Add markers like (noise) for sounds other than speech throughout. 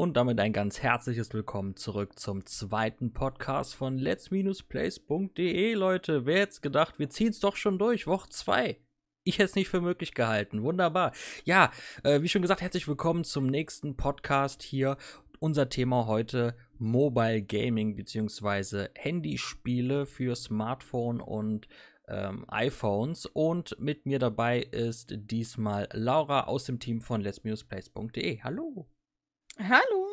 Und damit ein ganz herzliches Willkommen zurück zum zweiten Podcast von let's-plays.de. Leute, wer hätte gedacht, wir ziehen es doch schon durch, Woche 2. Ich hätte es nicht für möglich gehalten. Wunderbar. Ja, äh, wie schon gesagt, herzlich willkommen zum nächsten Podcast hier. Unser Thema heute Mobile Gaming bzw. Handyspiele für Smartphone und ähm, iPhones. Und mit mir dabei ist diesmal Laura aus dem Team von let's-plays.de. Hallo. Hallo.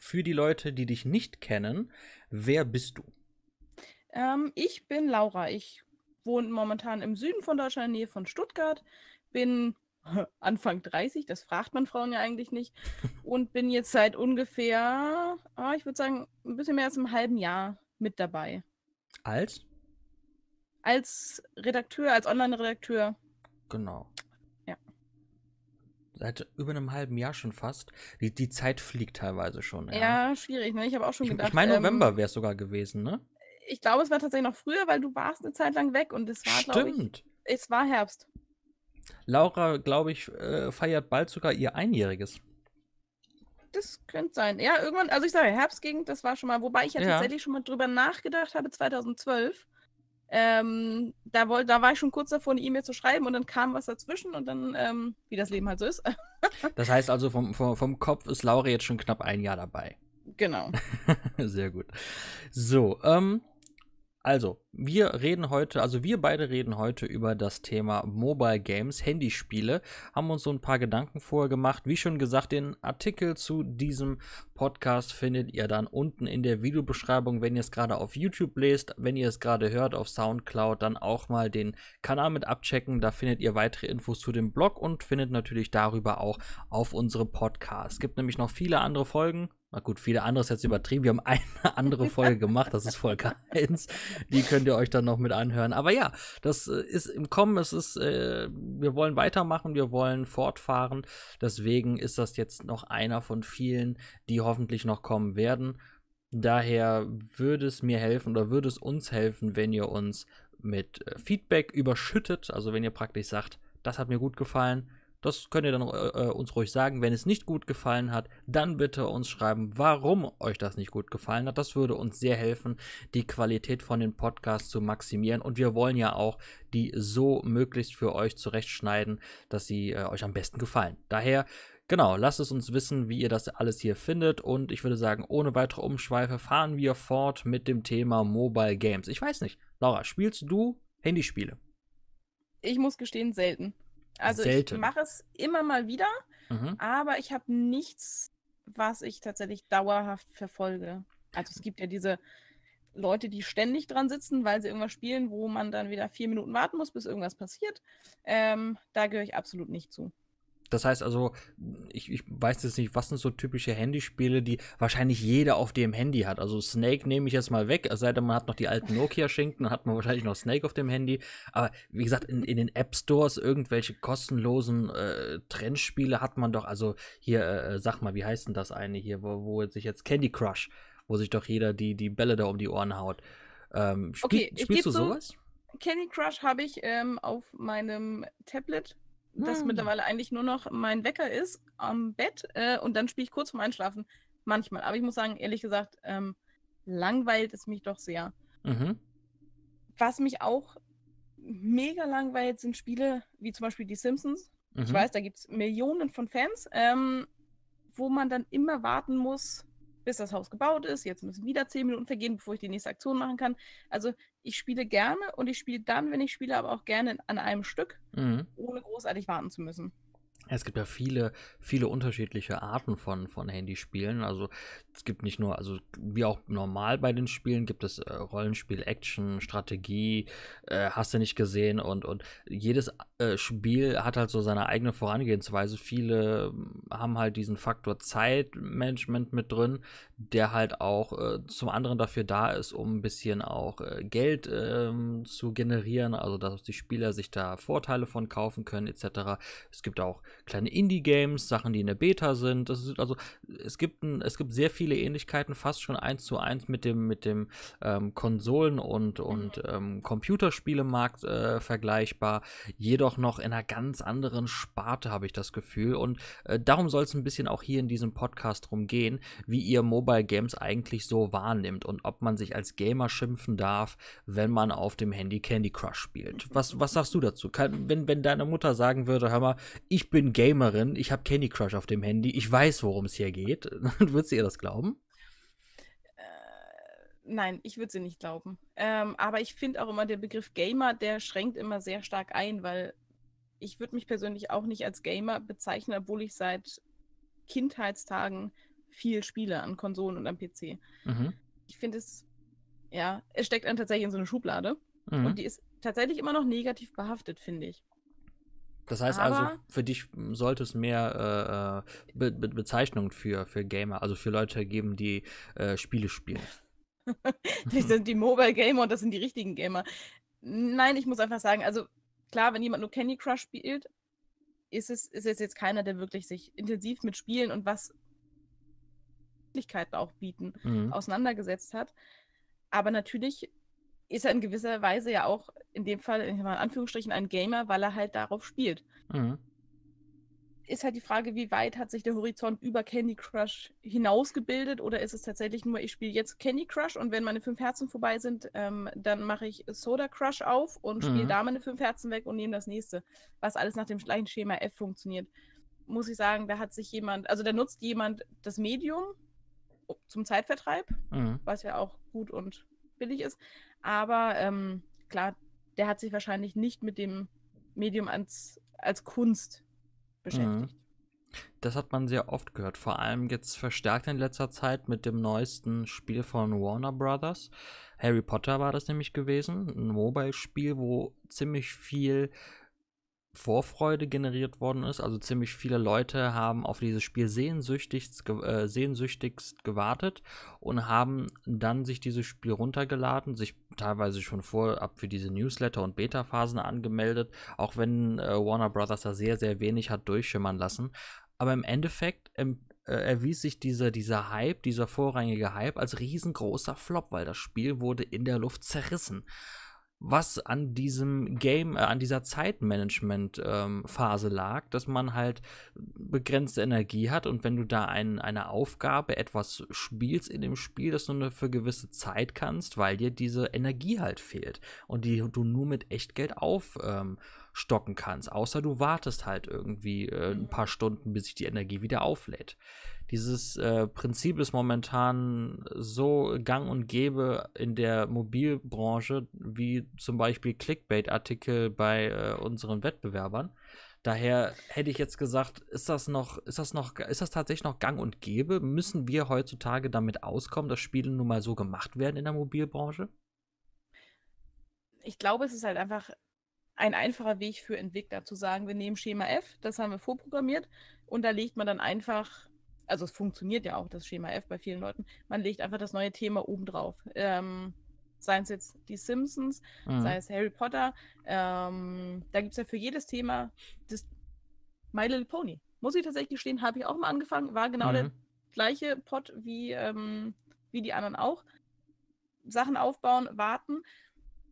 Für die Leute, die dich nicht kennen, wer bist du? Ähm, ich bin Laura. Ich wohne momentan im Süden von Deutschland, in der Nähe von Stuttgart. Bin (laughs) Anfang 30, das fragt man Frauen ja eigentlich nicht. (laughs) Und bin jetzt seit ungefähr, oh, ich würde sagen, ein bisschen mehr als einem halben Jahr mit dabei. Als? Als Redakteur, als Online-Redakteur. Genau seit über einem halben Jahr schon fast. Die, die Zeit fliegt teilweise schon. Ja, ja schwierig. Ne? Ich habe auch schon gedacht. ich, gedacht. Ich meine, ähm, November ähm, wäre es sogar gewesen, ne? Ich glaube, es war tatsächlich noch früher, weil du warst eine Zeit lang weg und es war, glaube ich, es war Herbst. Laura, glaube ich, äh, feiert bald sogar ihr Einjähriges. Das könnte sein. Ja, irgendwann, also ich sage Herbstgegend, das war schon mal, wobei ich ja, ja. tatsächlich schon mal drüber nachgedacht habe, 2012 ähm, da, wollt, da war ich schon kurz davor, eine E-Mail zu schreiben und dann kam was dazwischen und dann, ähm, wie das Leben halt so ist. (laughs) das heißt also, vom, vom, vom Kopf ist Laura jetzt schon knapp ein Jahr dabei. Genau. (laughs) Sehr gut. So, ähm, also, wir reden heute, also wir beide reden heute über das Thema Mobile Games, Handyspiele, haben uns so ein paar Gedanken vorher gemacht. Wie schon gesagt, den Artikel zu diesem Podcast findet ihr dann unten in der Videobeschreibung, wenn ihr es gerade auf YouTube lest, wenn ihr es gerade hört auf SoundCloud, dann auch mal den Kanal mit abchecken. Da findet ihr weitere Infos zu dem Blog und findet natürlich darüber auch auf unsere Podcasts. Es gibt nämlich noch viele andere Folgen, na ah, gut, viele andere ist jetzt übertrieben. Wir haben (laughs) eine andere Folge gemacht, das ist Folge 1. Die könnt ihr euch dann noch mit anhören. Aber ja, das äh, ist im Kommen. Es ist, äh, wir wollen weitermachen, wir wollen fortfahren. Deswegen ist das jetzt noch einer von vielen, die hoffentlich noch kommen werden. Daher würde es mir helfen oder würde es uns helfen, wenn ihr uns mit äh, Feedback überschüttet. Also wenn ihr praktisch sagt, das hat mir gut gefallen, das könnt ihr dann äh, äh, uns ruhig sagen. Wenn es nicht gut gefallen hat, dann bitte uns schreiben, warum euch das nicht gut gefallen hat. Das würde uns sehr helfen, die Qualität von den Podcasts zu maximieren. Und wir wollen ja auch die so möglichst für euch zurechtschneiden, dass sie äh, euch am besten gefallen. Daher Genau, lasst es uns wissen, wie ihr das alles hier findet. Und ich würde sagen, ohne weitere Umschweife fahren wir fort mit dem Thema Mobile Games. Ich weiß nicht, Laura, spielst du Handyspiele? Ich muss gestehen, selten. Also Selten. ich mache es immer mal wieder, mhm. aber ich habe nichts, was ich tatsächlich dauerhaft verfolge. Also es gibt ja diese Leute, die ständig dran sitzen, weil sie irgendwas spielen, wo man dann wieder vier Minuten warten muss, bis irgendwas passiert. Ähm, da gehöre ich absolut nicht zu. Das heißt also, ich, ich, weiß jetzt nicht, was sind so typische Handyspiele, die wahrscheinlich jeder auf dem Handy hat. Also Snake nehme ich jetzt mal weg, es sei denn, man hat noch die alten Nokia-Schinken, dann hat man wahrscheinlich noch Snake auf dem Handy. Aber wie gesagt, in, in den App-Stores irgendwelche kostenlosen äh, Trendspiele hat man doch. Also hier, äh, sag mal, wie heißt denn das eine hier, wo, wo sich jetzt Candy Crush, wo sich doch jeder die, die Bälle da um die Ohren haut. Ähm, spiel, okay, spielst du sowas? Candy Crush habe ich ähm, auf meinem Tablet das hm. mittlerweile eigentlich nur noch mein Wecker ist am Bett äh, und dann spiele ich kurz vorm Einschlafen. Manchmal. Aber ich muss sagen, ehrlich gesagt, ähm, langweilt es mich doch sehr. Mhm. Was mich auch mega langweilt, sind Spiele wie zum Beispiel die Simpsons. Mhm. Ich weiß, da gibt es Millionen von Fans, ähm, wo man dann immer warten muss, bis das Haus gebaut ist. Jetzt müssen wieder zehn Minuten vergehen, bevor ich die nächste Aktion machen kann. Also ich spiele gerne und ich spiele dann, wenn ich spiele, aber auch gerne an einem Stück, mhm. ohne großartig warten zu müssen. Es gibt ja viele, viele unterschiedliche Arten von, von Handyspielen. Also es gibt nicht nur, also wie auch normal bei den Spielen, gibt es äh, Rollenspiel, Action, Strategie, äh, hast du nicht gesehen und, und jedes äh, Spiel hat halt so seine eigene Vorangehensweise. Viele ähm, haben halt diesen Faktor Zeitmanagement mit drin, der halt auch äh, zum anderen dafür da ist, um ein bisschen auch äh, Geld ähm, zu generieren, also dass die Spieler sich da Vorteile von kaufen können etc. Es gibt auch kleine Indie-Games, Sachen, die in der Beta sind. Ist, also es gibt ein, es gibt sehr viele Ähnlichkeiten, fast schon eins zu eins mit dem mit dem ähm, Konsolen und und mhm. ähm, Computerspielemarkt äh, vergleichbar. Jedoch doch noch in einer ganz anderen Sparte, habe ich das Gefühl. Und äh, darum soll es ein bisschen auch hier in diesem Podcast drum gehen, wie ihr Mobile Games eigentlich so wahrnimmt und ob man sich als Gamer schimpfen darf, wenn man auf dem Handy Candy Crush spielt. Was, was sagst du dazu? Kann, wenn, wenn deine Mutter sagen würde, hör mal, ich bin Gamerin, ich habe Candy Crush auf dem Handy, ich weiß, worum es hier geht, (laughs) dann würdest du ihr das glauben? Äh, nein, ich würde sie nicht glauben. Ähm, aber ich finde auch immer, der Begriff Gamer, der schränkt immer sehr stark ein, weil ich würde mich persönlich auch nicht als Gamer bezeichnen, obwohl ich seit Kindheitstagen viel spiele an Konsolen und am PC. Mhm. Ich finde es, ja, es steckt dann tatsächlich in so eine Schublade. Mhm. Und die ist tatsächlich immer noch negativ behaftet, finde ich. Das heißt also, Aber also, für dich sollte es mehr äh, äh Be Be Bezeichnungen für, für Gamer, also für Leute geben, die äh, Spiele spielen. das (laughs) sind die Mobile Gamer und das sind die richtigen Gamer. Nein, ich muss einfach sagen, also klar, wenn jemand nur Candy Crush spielt, ist es, ist es jetzt keiner, der wirklich sich intensiv mit Spielen und was Möglichkeiten auch bieten, mhm. auseinandergesetzt hat. Aber natürlich ist er in gewisser Weise ja auch in dem Fall, in Anführungsstrichen, ein Gamer, weil er halt darauf spielt. Mhm ist halt die Frage, wie weit hat sich der Horizont über Candy Crush hinausgebildet oder ist es tatsächlich nur, ich spiele jetzt Candy Crush und wenn meine fünf Herzen vorbei sind, ähm, dann mache ich Soda Crush auf und spiele mhm. da meine fünf Herzen weg und nehme das nächste, was alles nach dem gleichen Schema F funktioniert. Muss ich sagen, da hat sich jemand, also da nutzt jemand das Medium zum Zeitvertreib, mhm. was ja auch gut und billig ist, aber ähm, klar, der hat sich wahrscheinlich nicht mit dem Medium ans, als Kunst Mhm. beschäftigt. Das hat man sehr oft gehört, vor allem jetzt verstärkt in letzter Zeit mit dem neuesten Spiel von Warner Brothers. Harry Potter war das nämlich gewesen, ein Mobile-Spiel, wo ziemlich viel Vorfreude generiert worden ist. Also ziemlich viele Leute haben auf dieses Spiel sehnsüchtigst, äh, sehnsüchtigst gewartet und haben dann sich dieses Spiel runtergeladen, sich teilweise schon vorab für diese Newsletter und Beta-Phasen angemeldet, auch wenn äh, Warner Brothers da sehr, sehr wenig hat durchschimmern lassen. Aber im Endeffekt ähm, erwies sich dieser, dieser Hype, dieser vorrangige Hype als riesengroßer Flop, weil das Spiel wurde in der Luft zerrissen was an diesem Game, äh, an dieser Zeitmanagement-Phase ähm, lag, dass man halt begrenzte Energie hat und wenn du da ein, eine Aufgabe, etwas spielst in dem Spiel, das du nur für gewisse Zeit kannst, weil dir diese Energie halt fehlt und die du nur mit Echtgeld aufstocken ähm, kannst, außer du wartest halt irgendwie äh, ein mhm. paar Stunden, bis sich die Energie wieder auflädt. Dieses äh, Prinzip ist momentan so gang und gäbe in der Mobilbranche, wie zum Beispiel Clickbait-Artikel bei äh, unseren Wettbewerbern. Daher hätte ich jetzt gesagt, ist das noch, ist das noch, ist das tatsächlich noch gang und gäbe? Müssen wir heutzutage damit auskommen, dass Spiele nun mal so gemacht werden in der Mobilbranche? Ich glaube, es ist halt einfach ein einfacher Weg für Entwickler zu sagen, wir nehmen Schema F, das haben wir vorprogrammiert und da legt man dann einfach also es funktioniert ja auch, das Schema F bei vielen Leuten, man legt einfach das neue Thema obendrauf. Ähm, seien es jetzt die Simpsons, mhm. sei es Harry Potter, ähm, da gibt es ja für jedes Thema das My Little Pony. Muss ich tatsächlich gestehen, habe ich auch mal angefangen, war genau mhm. der gleiche Pot wie, ähm, wie die anderen auch. Sachen aufbauen, warten.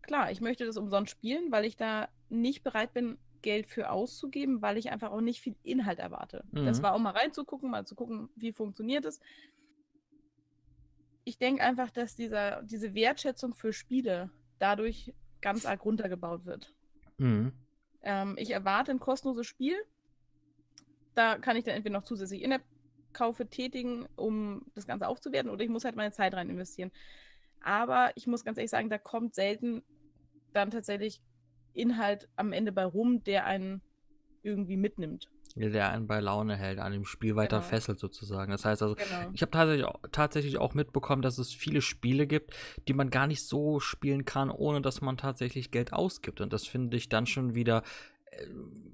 Klar, ich möchte das umsonst spielen, weil ich da nicht bereit bin, Geld für auszugeben, weil ich einfach auch nicht viel Inhalt erwarte. Mhm. Das war auch mal reinzugucken, mal zu gucken, wie funktioniert es. Ich denke einfach, dass dieser, diese Wertschätzung für Spiele dadurch ganz arg runtergebaut wird. Mhm. Ähm, ich erwarte ein kostenloses Spiel. Da kann ich dann entweder noch zusätzlich In-App-Kaufe tätigen, um das Ganze aufzuwerten, oder ich muss halt meine Zeit rein investieren. Aber ich muss ganz ehrlich sagen, da kommt selten dann tatsächlich Inhalt am Ende bei rum, der einen irgendwie mitnimmt. Ja, der einen bei Laune hält, an dem Spiel weiter genau. fesselt sozusagen. Das heißt also, genau. ich habe tatsächlich, tatsächlich auch mitbekommen, dass es viele Spiele gibt, die man gar nicht so spielen kann, ohne dass man tatsächlich Geld ausgibt. Und das finde ich dann schon wieder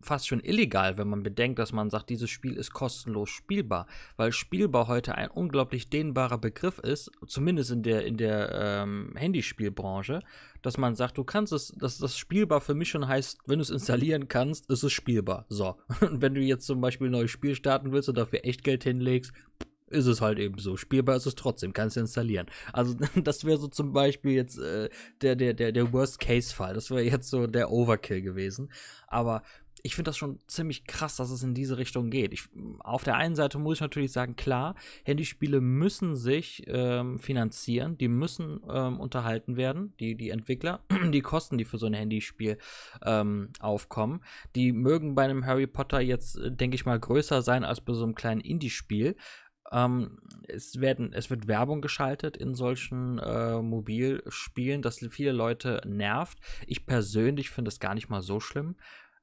fast schon illegal, wenn man bedenkt, dass man sagt, dieses Spiel ist kostenlos spielbar, weil spielbar heute ein unglaublich dehnbarer Begriff ist, zumindest in der in der ähm, Handyspielbranche, dass man sagt, du kannst es, dass das spielbar für mich schon heißt, wenn du es installieren kannst, ist es spielbar. So (laughs) und wenn du jetzt zum Beispiel ein neues Spiel starten willst und dafür echt Geld hinlegst, pff, ist es halt eben so. Spielbar ist es trotzdem, kannst du installieren. Also (laughs) das wäre so zum Beispiel jetzt äh, der, der, der, der Worst-Case-Fall. Das wäre jetzt so der Overkill gewesen. Aber ich finde das schon ziemlich krass, dass es in diese Richtung geht. Ich, auf der einen Seite muss ich natürlich sagen, klar, Handyspiele müssen sich ähm, finanzieren, die müssen ähm, unterhalten werden, die, die Entwickler, (clears throat) die Kosten, die für so ein Handyspiel ähm, aufkommen, die mögen bei einem Harry Potter jetzt, äh, denke ich mal, größer sein als bei so einem kleinen Indie-Spiel. Ähm, es, werden, es wird Werbung geschaltet in solchen äh, Mobilspielen, das viele Leute nervt. Ich persönlich finde es gar nicht mal so schlimm,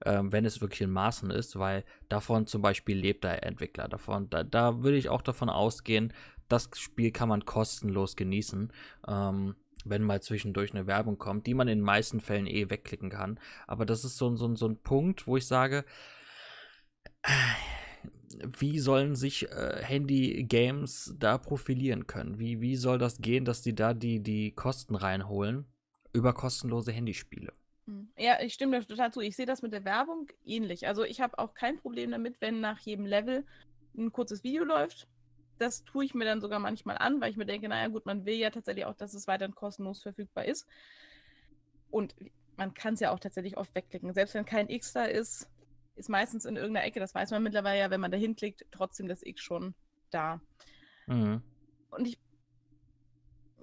ähm, wenn es wirklich in Maßen ist, weil davon zum Beispiel lebt der Entwickler. Davon, da, da würde ich auch davon ausgehen, das Spiel kann man kostenlos genießen. Ähm, wenn mal zwischendurch eine Werbung kommt, die man in den meisten Fällen eh wegklicken kann. Aber das ist so, so, so ein Punkt, wo ich sage, äh, wie sollen sich äh, Handy-Games da profilieren können? Wie, wie soll das gehen, dass die da die, die Kosten reinholen über kostenlose Handyspiele? Hm. Ja, ich stimme da total zu. Ich sehe das mit der Werbung ähnlich. Also ich habe auch kein Problem damit, wenn nach jedem Level ein kurzes Video läuft. Das tue ich mir dann sogar manchmal an, weil ich mir denke, naja gut, man will ja tatsächlich auch, dass es weiterhin kostenlos verfügbar ist. Und man kann es ja auch tatsächlich oft wegklicken. Selbst wenn kein X da ist, ist meistens in irgendeiner Ecke. Das weiß man mittlerweile ja, wenn man dahin klickt, trotzdem das X schon da. Mhm. Und ich.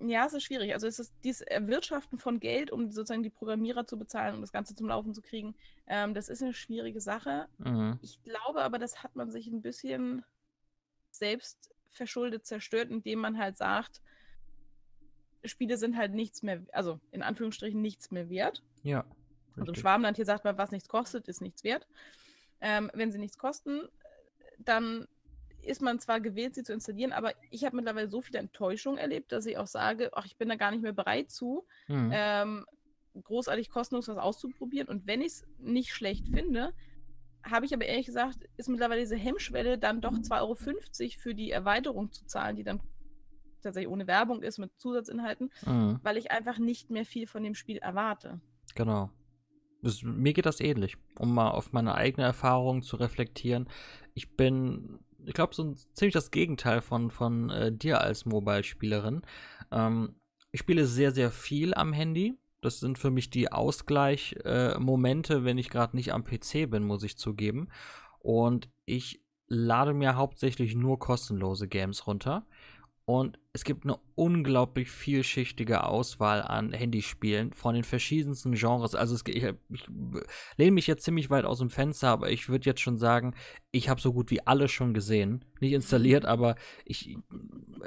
Ja, es ist schwierig. Also es ist dieses Erwirtschaften von Geld, um sozusagen die Programmierer zu bezahlen, um das Ganze zum Laufen zu kriegen, ähm, das ist eine schwierige Sache. Mhm. Ich glaube aber, das hat man sich ein bisschen selbst verschuldet zerstört, indem man halt sagt, Spiele sind halt nichts mehr, also in Anführungsstrichen nichts mehr wert. Ja. Richtig. Also im Schwabenland hier sagt man, was nichts kostet, ist nichts wert. Ähm, wenn sie nichts kosten, dann ist man zwar gewählt, sie zu installieren, aber ich habe mittlerweile so viel Enttäuschung erlebt, dass ich auch sage, ach, ich bin da gar nicht mehr bereit zu, mhm. ähm, großartig kostenlos was auszuprobieren. Und wenn ich es nicht schlecht finde, habe ich aber ehrlich gesagt, ist mittlerweile diese Hemmschwelle, dann doch 2,50 Euro für die Erweiterung zu zahlen, die dann tatsächlich ohne Werbung ist, mit Zusatzinhalten, mhm. weil ich einfach nicht mehr viel von dem Spiel erwarte. Genau mir geht das ähnlich, um mal auf meine eigene Erfahrung zu reflektieren. Ich bin, ich glaube, so ein, ziemlich das Gegenteil von, von äh, dir als Mobile-Spielerin. Ähm, ich spiele sehr, sehr viel am Handy. Das sind für mich die Ausgleichmomente, äh, wenn ich gerade nicht am PC bin, muss ich zugeben. Und ich lade mir hauptsächlich nur kostenlose Games runter. Und es gibt eine unglaublich vielschichtige Auswahl an Handyspielen von den verschiedensten Genres. Also es, ich, ich lehne mich jetzt ziemlich weit aus dem Fenster, aber ich würde jetzt schon sagen, ich habe so gut wie alles schon gesehen. Nicht installiert, mhm. aber ich,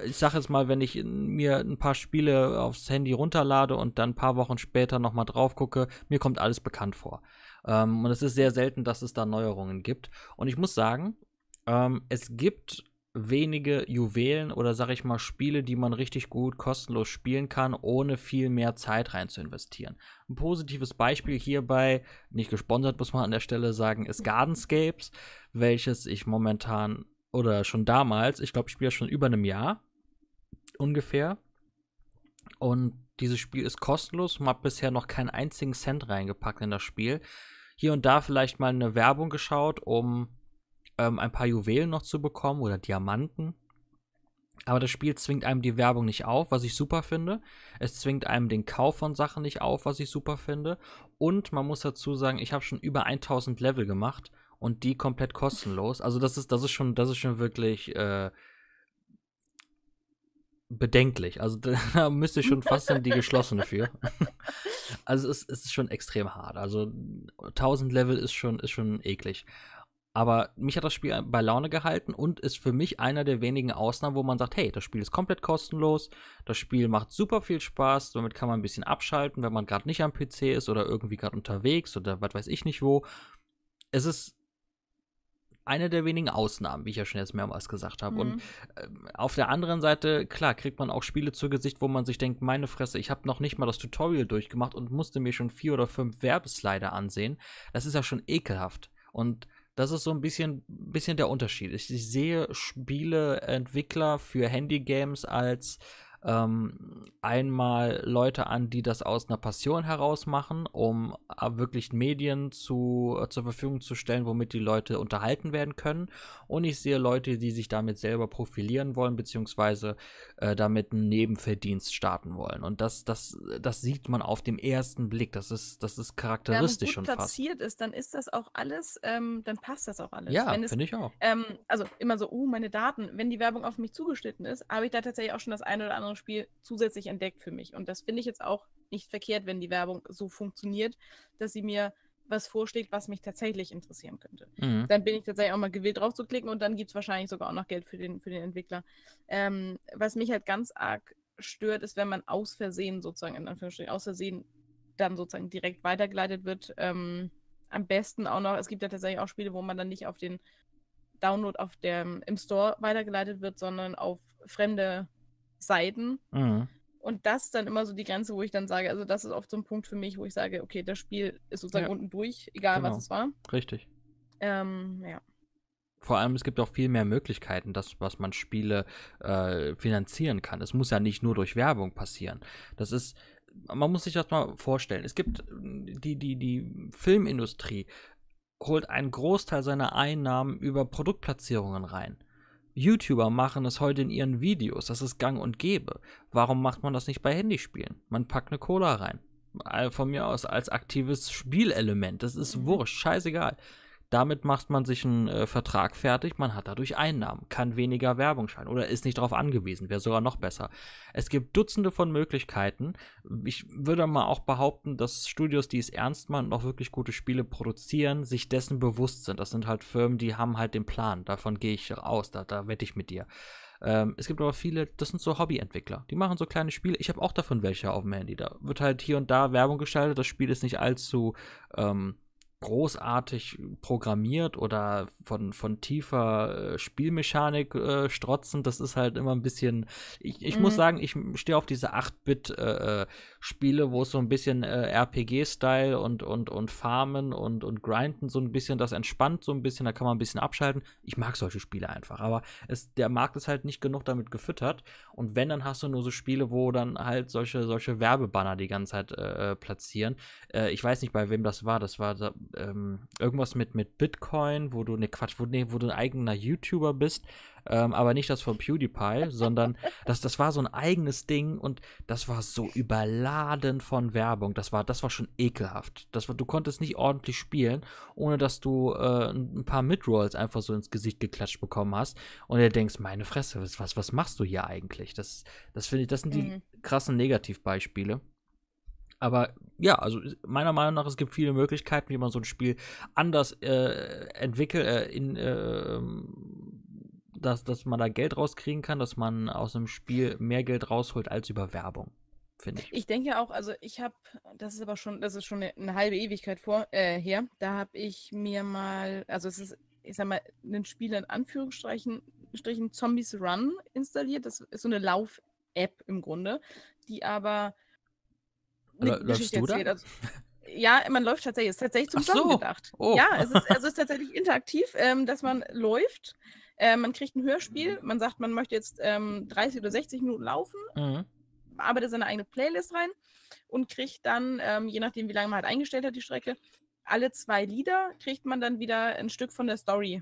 ich sage jetzt mal, wenn ich mir ein paar Spiele aufs Handy runterlade und dann ein paar Wochen später nochmal drauf gucke, mir kommt alles bekannt vor. Ähm, und es ist sehr selten, dass es da Neuerungen gibt. Und ich muss sagen, ähm, es gibt wenige Juwelen oder sag ich mal Spiele, die man richtig gut kostenlos spielen kann, ohne viel mehr Zeit rein zu investieren. Ein positives Beispiel hierbei, nicht gesponsert muss man an der Stelle sagen, ist Gardenscapes, welches ich momentan oder schon damals, ich glaube, ich spiele schon über einem Jahr ungefähr. Und dieses Spiel ist kostenlos man hat bisher noch keinen einzigen Cent reingepackt in das Spiel. Hier und da vielleicht mal eine Werbung geschaut, um ähm, ein paar Juwelen noch zu bekommen oder Diamanten. Aber das Spiel zwingt einem die Werbung nicht auf, was ich super finde. Es zwingt einem den Kauf von Sachen nicht auf, was ich super finde. Und man muss dazu sagen, ich habe schon über 1000 Level gemacht und die komplett kostenlos. Also das ist, das ist schon, das ist schon wirklich äh, bedenklich. Also (laughs) da müsste ich schon fast in die geschlossene für. (laughs) also es, es, ist schon extrem hart. Also 1000 Level ist schon, ist schon eklig. Aber mich hat das Spiel bei Laune gehalten und ist für mich einer der wenigen Ausnahmen, wo man sagt, hey, das Spiel ist komplett kostenlos, das Spiel macht super viel Spaß, damit kann man ein bisschen abschalten, wenn man gerade nicht am PC ist oder irgendwie gerade unterwegs oder was weiß ich nicht wo. Es ist eine der wenigen Ausnahmen, wie ich ja schon jetzt mehrmals gesagt habe. Mhm. Und äh, auf der anderen Seite, klar, kriegt man auch Spiele zu Gesicht, wo man sich denkt, meine Fresse, ich habe noch nicht mal das Tutorial durchgemacht und musste mir schon vier oder fünf Werbeslider ansehen. Das ist ja schon ekelhaft. Und das ist so ein bisschen, bisschen der Unterschied. Ich, ich sehe Spieleentwickler für Handy-Games als ähm, einmal Leute an, die das aus einer Passion heraus machen, um äh, wirklich Medien zu, äh, zur Verfügung zu stellen, womit die Leute unterhalten werden können. Und ich sehe Leute, die sich damit selber profilieren wollen, beziehungsweise äh, damit einen Nebenverdienst starten wollen. Und das, das, das sieht man auf dem ersten Blick. Das ist, das ist charakteristisch und fast. Wenn passiert ist, dann ist das auch alles, ähm, dann passt das auch alles. Ja, finde ich auch. Ähm, also immer so, oh, meine Daten. Wenn die Werbung auf mich zugeschnitten ist, habe ich da tatsächlich auch schon das eine oder andere Spiel zusätzlich entdeckt für mich. Und das finde ich jetzt auch nicht verkehrt, wenn die Werbung so funktioniert, dass sie mir was vorschlägt, was mich tatsächlich interessieren könnte. Mhm. Dann bin ich tatsächlich auch mal gewillt drauf zu klicken und dann gibt es wahrscheinlich sogar auch noch Geld für den, für den Entwickler. Ähm, was mich halt ganz arg stört, ist, wenn man aus Versehen sozusagen, in Anführungsstrichen, aus Versehen dann sozusagen direkt weitergeleitet wird. Ähm, am besten auch noch, es gibt ja tatsächlich auch Spiele, wo man dann nicht auf den Download auf der, im Store weitergeleitet wird, sondern auf fremde Seiten. Mhm. Und das ist dann immer so die Grenze, wo ich dann sage, also das ist oft so ein Punkt für mich, wo ich sage, okay, das Spiel ist sozusagen ja. unten durch, egal genau. was es war. Richtig. Ähm, ja. Vor allem, es gibt auch viel mehr Möglichkeiten, das, was man Spiele äh, finanzieren kann. Es muss ja nicht nur durch Werbung passieren. Das ist, man muss sich das mal vorstellen. Es gibt äh, die, die, die Filmindustrie holt einen Großteil seiner Einnahmen über Produktplatzierungen rein. YouTuber machen es heute in ihren Videos, das ist gang und gäbe. Warum macht man das nicht bei Handyspielen? Man packt eine Cola rein. Äh, von mir aus als aktives Spielelement, das ist wurscht, scheißegal. Damit macht man sich einen äh, Vertrag fertig, man hat dadurch Einnahmen, kann weniger Werbung schalten oder ist nicht darauf angewiesen, wäre sogar noch besser. Es gibt Dutzende von Möglichkeiten. Ich würde mal auch behaupten, dass Studios, die es ernst machen und auch wirklich gute Spiele produzieren, sich dessen bewusst sind. Das sind halt Firmen, die haben halt den Plan. Davon gehe ich aus, da, da wette ich mit dir. Ähm, es gibt aber viele, das sind so Hobbyentwickler. Die machen so kleine Spiele. Ich habe auch davon welche auf dem Handy. Da wird halt hier und da Werbung geschaltet. Das Spiel ist nicht allzu ähm, großartig programmiert oder von, von tiefer äh, Spielmechanik äh, strotzen. Das ist halt immer ein bisschen. Ich, ich mhm. muss sagen, ich stehe auf diese 8-Bit-Spiele, äh, äh wo es so ein bisschen äh, RPG-Style und, und, und Farmen und, und Grinden so ein bisschen, das entspannt so ein bisschen, da kann man ein bisschen abschalten. Ich mag solche Spiele einfach, aber es, der Markt ist halt nicht genug damit gefüttert. Und wenn, dann hast du nur so Spiele, wo dann halt solche, solche Werbebanner die ganze Zeit äh, platzieren. ich weiß nicht, bei wem das war. Das war ähm, irgendwas mit, mit Bitcoin, wo du, ne Quatsch, wo, nee, wo du ein eigener YouTuber bist, ähm, aber nicht das von PewDiePie, (laughs) sondern das, das war so ein eigenes Ding und das war so überladen von Werbung. Das war, das war schon ekelhaft. Das war, du konntest nicht ordentlich spielen, ohne dass du äh, ein paar Midrolls einfach so ins Gesicht geklatscht bekommen hast und du denkst, meine Fresse, was, was machst du hier eigentlich? Das, das finde ich, das sind die mhm. krassen Negativbeispiele. Aber ja, also meiner Meinung nach, es gibt viele Möglichkeiten, wie man so ein Spiel anders äh, entwickelt, äh, in, äh, dass, dass man da Geld rauskriegen kann, dass man aus einem Spiel mehr Geld rausholt als über Werbung. Ich. ich. denke auch, also ich habe, das ist aber schon, das ist schon eine, eine halbe Ewigkeit vor, äh, her, da habe ich mir mal, also es ist, ich sag mal, ein Spiel in Anführungsstrichen Zombies Run installiert. Das ist so eine Lauf-App im Grunde, die aber eine Geschichte erzählt. Also, ja, man läuft tatsächlich. Es ist tatsächlich zum Joggen gedacht. Oh. Ja, es ist, (laughs) also es ist tatsächlich interaktiv, ähm, dass man läuft. Äh, man kriegt ein Hörspiel. Mhm. Man sagt, man möchte jetzt ähm, 30 oder 60 Minuten laufen, mhm. arbeitet seine eigene Playlist rein und kriegt dann, ähm, je nachdem, wie lange man halt eingestellt hat, die Strecke, alle zwei Lieder kriegt man dann wieder ein Stück von der Story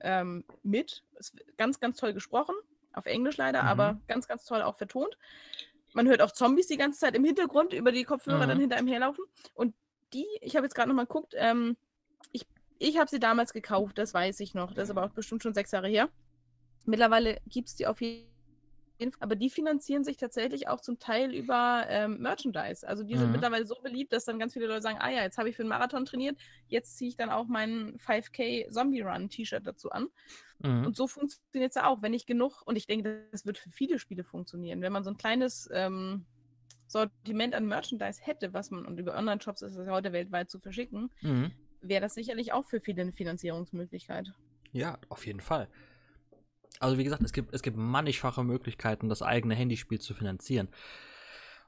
ähm, mit. Ist ganz, ganz toll gesprochen. Auf Englisch leider, mhm. aber ganz, ganz toll auch vertont. Man hört auch Zombies die ganze Zeit im Hintergrund über die Kopfhörer mhm. dann hinter einem herlaufen. Und die, ich habe jetzt gerade nochmal geguckt, ähm, ich, ich habe sie damals gekauft, das weiß ich noch. Das ist aber auch bestimmt schon sechs Jahre her. Mittlerweile gibt es die auf jeden Fall. Aber die finanzieren sich tatsächlich auch zum Teil über ähm, Merchandise. Also die sind mhm. mittlerweile so beliebt, dass dann ganz viele Leute sagen, ah ja, jetzt habe ich für einen Marathon trainiert, jetzt ziehe ich dann auch meinen 5K Zombie Run T-Shirt dazu an. Mhm. Und so funktioniert es ja auch, wenn ich genug, und ich denke, das wird für viele Spiele funktionieren, wenn man so ein kleines ähm, Sortiment an Merchandise hätte, was man, und über Online-Shops ist es heute weltweit zu verschicken, mhm. wäre das sicherlich auch für viele eine Finanzierungsmöglichkeit. Ja, auf jeden Fall. Also wie gesagt, es gibt, es gibt mannigfache Möglichkeiten, das eigene Handyspiel zu finanzieren.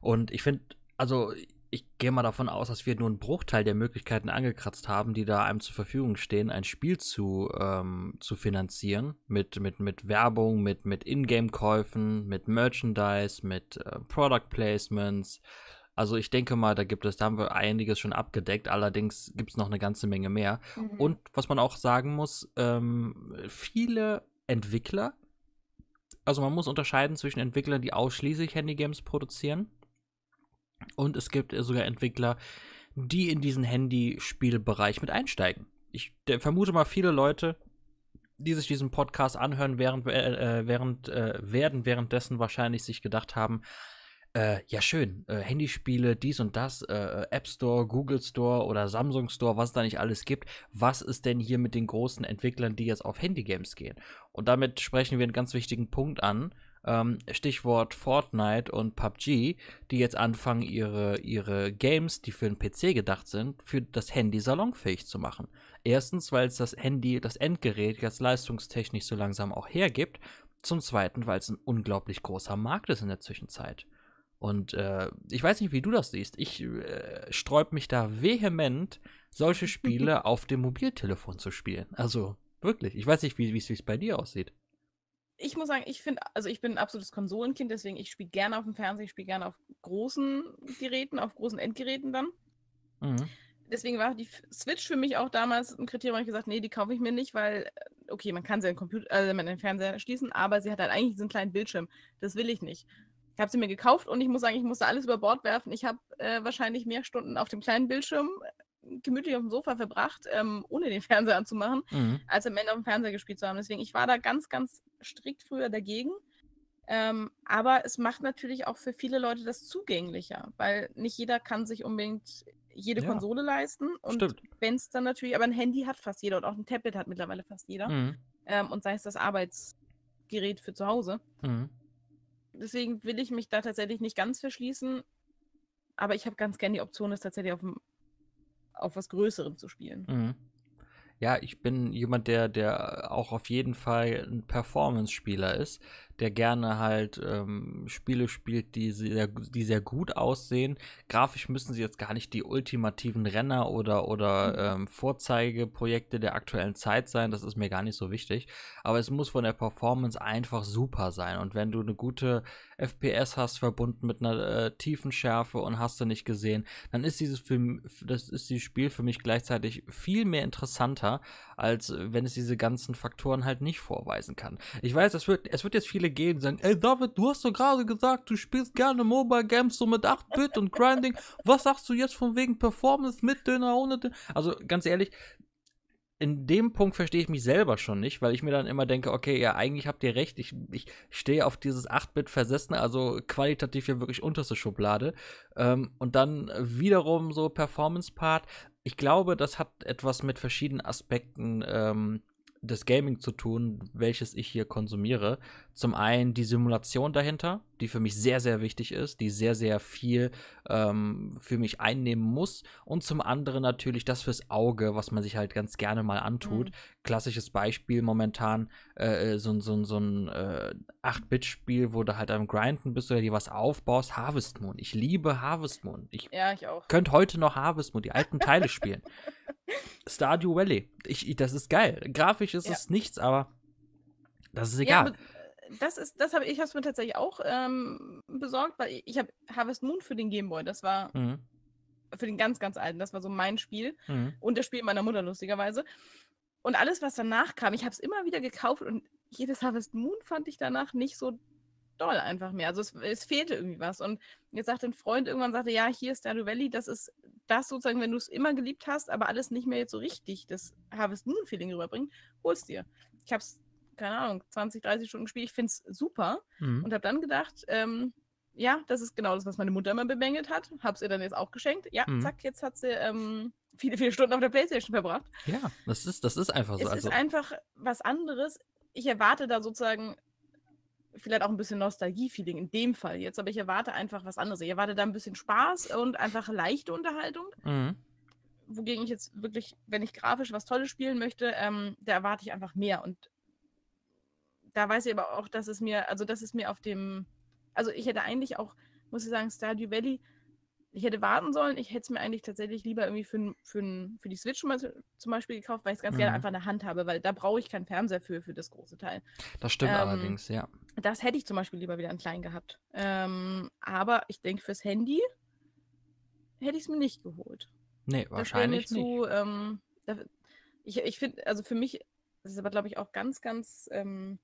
Und ich finde, also ich gehe mal davon aus, dass wir nur einen Bruchteil der Möglichkeiten angekratzt haben, die da einem zur Verfügung stehen, ein Spiel zu, ähm, zu finanzieren. Mit, mit, mit Werbung, mit, mit Ingame-Käufen, mit Merchandise, mit äh, Product Placements. Also ich denke mal, da gibt es, da haben wir einiges schon abgedeckt, allerdings gibt es noch eine ganze Menge mehr. Mhm. Und was man auch sagen muss, ähm, viele Entwickler. Also man muss unterscheiden zwischen Entwicklern, die ausschließlich Handygames produzieren. Und es gibt äh, sogar Entwickler, die in diesen Handyspielbereich mit einsteigen. Ich vermute mal, viele Leute, die sich diesen Podcast anhören, während, äh, äh während, äh, werden währenddessen wahrscheinlich sich gedacht haben, äh, ja schön, äh, Handyspiele, dies und das, äh, äh App Store, Google Store oder Samsung Store, was es da nicht alles gibt, was ist denn hier mit den großen Entwicklern, die jetzt auf Handygames gehen? Und damit sprechen wir einen ganz wichtigen Punkt an, ähm, Stichwort Fortnite und PUBG, die jetzt anfangen, ihre, ihre Games, die für den PC gedacht sind, für das Handy salonfähig zu machen. Erstens, weil es das Handy, das Endgerät jetzt leistungstechnisch so langsam auch hergibt. Zum Zweiten, weil es ein unglaublich großer Markt ist in der Zwischenzeit. Und äh, ich weiß nicht, wie du das siehst. Ich äh, sträub mich da vehement, solche (laughs) Spiele auf dem Mobiltelefon zu spielen. Also wirklich. Ich weiß nicht, wie es bei dir aussieht. Ich muss sagen, ich finde, also ich bin ein absolutes Konsolenkind, deswegen ich spiele gerne auf dem Fernseher, ich spiele gerne auf großen Geräten, auf großen Endgeräten dann. Mhm. Deswegen war die Switch für mich auch damals ein Kriterium, wo ich gesagt nee, die kaufe ich mir nicht, weil, äh, okay, man kann sie den Computer, also in den Fernseher schließen, aber sie hat halt eigentlich diesen kleinen Bildschirm. Das will ich nicht. Ich habe sie mir gekauft und ich muss sagen, ich musste alles über Bord werfen. Ich habe äh, wahrscheinlich mehr Stunden auf dem kleinen Bildschirm äh, gemütlich auf dem Sofa verbracht, ähm, ohne den (laughs) Fernseher anzumachen, mhm. als am Ende auf dem Fernseher gespielt zu haben. Deswegen, ich war da ganz, ganz strikt früher dagegen. Ähm, aber es macht natürlich auch für viele Leute das zugänglicher, weil nicht jeder kann sich unbedingt jede ja. Konsole leisten. Und wenn es dann natürlich, aber ein Handy hat fast jeder und auch ein Tablet hat mittlerweile fast jeder. Mhm. Ähm, und sei es das Arbeitsgerät für zu Hause. Mhm deswegen will ich mich da tatsächlich nicht ganz verschließen. Aber ich habe ganz gern die Option, es tatsächlich auf, auf was Größerem zu spielen. Mhm. Ja, ich bin jemand, der, der auch auf jeden Fall ein Performance-Spieler ist der gerne halt ähm, Spiele spielt, die sehr, die sehr gut aussehen. Grafisch müssen sie jetzt gar nicht die ultimativen Renner oder, oder mhm. ähm, Vorzeigeprojekte der aktuellen Zeit sein. Das ist mir gar nicht so wichtig. Aber es muss von der Performance einfach super sein. Und wenn du eine gute FPS hast, verbunden mit einer äh, tiefen Schärfe und hast du nicht gesehen, dann ist dieses Film, das ist dieses Spiel für mich gleichzeitig viel mehr interessanter als äh, wenn es diese ganzen Faktoren halt nicht vorweisen kann. Ich weiß, es wird, es wird jetzt viele gehen und sagen, ey David, du hast doch gerade gesagt, du spielst gerne Mobile Games so mit 8-Bit und Grinding. Was sagst du jetzt von wegen Performance mit Döner, ohne Döner? Also ganz ehrlich, in dem Punkt verstehe ich mich selber schon nicht, weil ich mir dann immer denke, okay, ja, eigentlich habt ihr recht, ich, ich stehe auf dieses 8-Bit versessen, also qualitativ ja wirklich unterste Schublade. Ähm, und dann wiederum so Performance-Part, ich glaube, das hat etwas mit verschiedenen Aspekten ähm, des Gaming zu tun, welches ich hier konsumiere. Zum einen die Simulation dahinter, die für mich sehr, sehr wichtig ist, die sehr, sehr viel ähm, für mich einnehmen muss. Und zum anderen natürlich das fürs Auge, was man sich halt ganz gerne mal antut. Mhm. Klassisches Beispiel momentan, äh, äh so, so, so ein äh, 8-Bit-Spiel, wo du halt am Grinden bist oder dir was aufbaust. Harvest Moon. Ich liebe Harvest Moon. Ich, ja, ich auch. Könnt heute noch Harvest Moon, die alten Teile spielen. (laughs) Stardew Valley. Ich, ich, das ist geil. Grafisch ist ja. es nichts, aber das ist egal. Ja, das ist, das habe ich mir tatsächlich auch ähm, besorgt, weil ich habe Harvest Moon für den Gameboy. Das war mhm. für den ganz, ganz alten. Das war so mein Spiel mhm. und das Spiel meiner Mutter lustigerweise. Und alles, was danach kam, ich habe es immer wieder gekauft und jedes Harvest Moon fand ich danach nicht so doll einfach mehr. Also es, es fehlte irgendwie was. Und jetzt sagt ein Freund irgendwann, sagte, ja, hier ist Stardew Valley, das ist das sozusagen, wenn du es immer geliebt hast, aber alles nicht mehr jetzt so richtig das Harvest Moon Feeling rüberbringt, es dir. Ich habe es keine Ahnung, 20, 30 Stunden gespielt. Ich finde es super mhm. und habe dann gedacht, ähm, ja, das ist genau das, was meine Mutter immer bemängelt hat. Hab's ihr dann jetzt auch geschenkt. Ja, mhm. zack, jetzt hat sie ähm, viele, viele Stunden auf der Playstation verbracht. Ja, das ist, das ist einfach so. Es also. ist einfach was anderes. Ich erwarte da sozusagen vielleicht auch ein bisschen Nostalgie-Feeling in dem Fall jetzt, aber ich erwarte einfach was anderes. Ich erwarte da ein bisschen Spaß und einfach leichte Unterhaltung. Mhm. Wogegen ich jetzt wirklich, wenn ich grafisch was Tolles spielen möchte, ähm, da erwarte ich einfach mehr. Und da weiß ich aber auch, dass es mir, also dass es mir auf dem, also ich hätte eigentlich auch, muss ich sagen, Stardew Valley, ich hätte warten sollen, ich hätte es mir eigentlich tatsächlich lieber irgendwie für, für, für die Switch zum Beispiel gekauft, weil ich es ganz mhm. gerne einfach in der Hand habe, weil da brauche ich keinen Fernseher für, für das große Teil. Das stimmt ähm, allerdings, ja. Das hätte ich zum Beispiel lieber wieder in klein gehabt. Ähm, aber ich denke, fürs Handy hätte ich es mir nicht geholt. Nee, wahrscheinlich zu, nicht. Ähm, ich ich finde, also für mich, das ist aber, glaube ich, auch ganz, ganz ähm,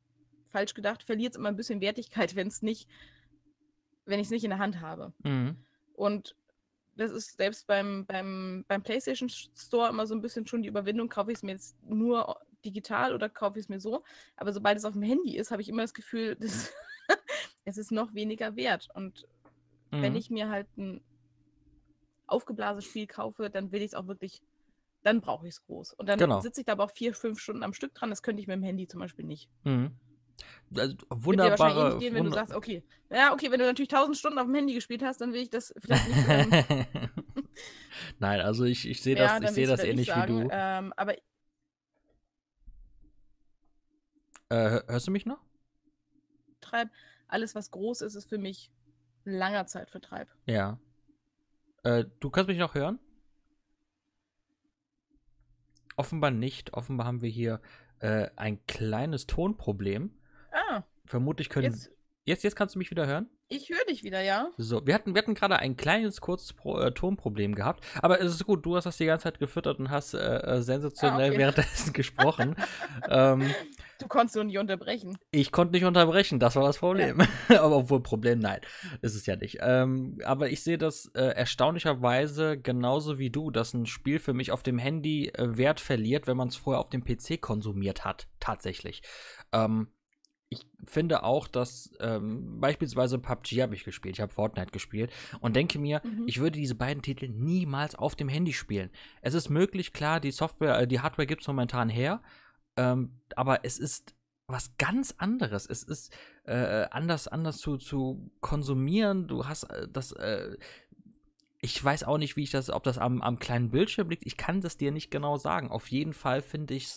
falsch gedacht, verliert es immer ein bisschen Wertigkeit, (laughs) wenn es nicht, wenn ich es nicht in der Hand habe. Mhm. Und das ist selbst beim, beim, beim PlayStation Store immer so ein bisschen schon die Überwindung, kaufe ich es mir jetzt nur digital oder kaufe ich es mir so. Aber sobald es auf dem Handy ist, habe ich immer das Gefühl, (laughs) das es ist noch weniger wert. Und mhm. wenn ich mir halt ein aufgeblasenes Spiel kaufe, dann will ich es auch wirklich, dann brauche ich es groß. Und dann genau. sitze ich da aber auch vier, fünf Stunden am Stück dran. Das könnte ich mit dem Handy zum Beispiel nicht. Mhm. Also, wunderbare. Wird dir wahrscheinlich ähnlich gehen, wenn du sagst, okay, ja, okay, wenn du natürlich 1000 Stunden auf dem Handy gespielt hast, dann will ich das vielleicht nicht. Ähm, (laughs) Nein, also ich, ich sehe das, ja, ich seh das ähnlich sagen, wie du. Ähm, aber. Äh, hörst du mich noch? Treib. Alles, was groß ist, ist für mich langer Zeitvertreib. Ja. Äh, du kannst mich noch hören? Offenbar nicht. Offenbar haben wir hier äh, ein kleines Tonproblem. Ah. Vermutlich können. Jetzt, jetzt, jetzt kannst du mich wieder hören? Ich höre dich wieder, ja. So, wir hatten, wir hatten gerade ein kleines, kurzes äh, Tonproblem gehabt. Aber es ist gut, du hast das die ganze Zeit gefüttert und hast äh, äh sensationell ah, okay. währenddessen (laughs) gesprochen. (laughs) ähm, du konntest nur nicht unterbrechen. Ich konnte nicht unterbrechen, das war das Problem. Ja. (laughs) aber obwohl Problem, nein, ist es ja nicht. Ähm, aber ich sehe das äh, erstaunlicherweise genauso wie du, dass ein Spiel für mich auf dem Handy äh, Wert verliert, wenn man es vorher auf dem PC konsumiert hat, tatsächlich. Ähm, ich finde auch, dass ähm, beispielsweise PUBG habe ich gespielt, ich habe Fortnite gespielt und denke mir, mhm. ich würde diese beiden Titel niemals auf dem Handy spielen. Es ist möglich, klar, die Software, äh, die Hardware gibt es momentan her, ähm, aber es ist was ganz anderes. Es ist äh, anders, anders zu, zu konsumieren. Du hast äh, das, äh, ich weiß auch nicht, wie ich das, ob das am, am kleinen Bildschirm liegt. Ich kann das dir nicht genau sagen. Auf jeden Fall finde ich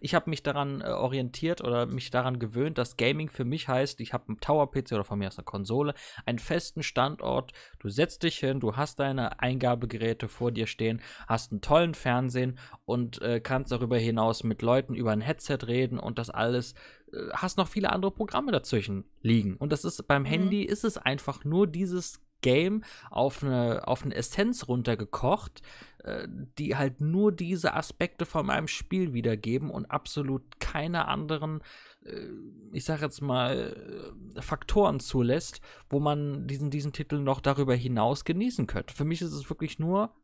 ich habe mich daran äh, orientiert oder mich daran gewöhnt, dass Gaming für mich heißt, ich habe einen Tower-PC oder von mir aus eine Konsole, einen festen Standort. Du setzt dich hin, du hast deine Eingabegeräte vor dir stehen, hast einen tollen Fernsehen und äh, kannst darüber hinaus mit Leuten über ein Headset reden und das alles äh, hast noch viele andere Programme dazwischen liegen. Und das ist beim mhm. Handy ist es einfach nur dieses Game auf eine, auf eine Essenz runtergekocht, äh, die halt nur diese Aspekte von meinem Spiel wiedergeben und absolut keine anderen, äh, ich sag jetzt mal, äh, Faktoren zulässt, wo man diesen, diesen Titel noch darüber hinaus genießen könnte. Für mich ist es wirklich nur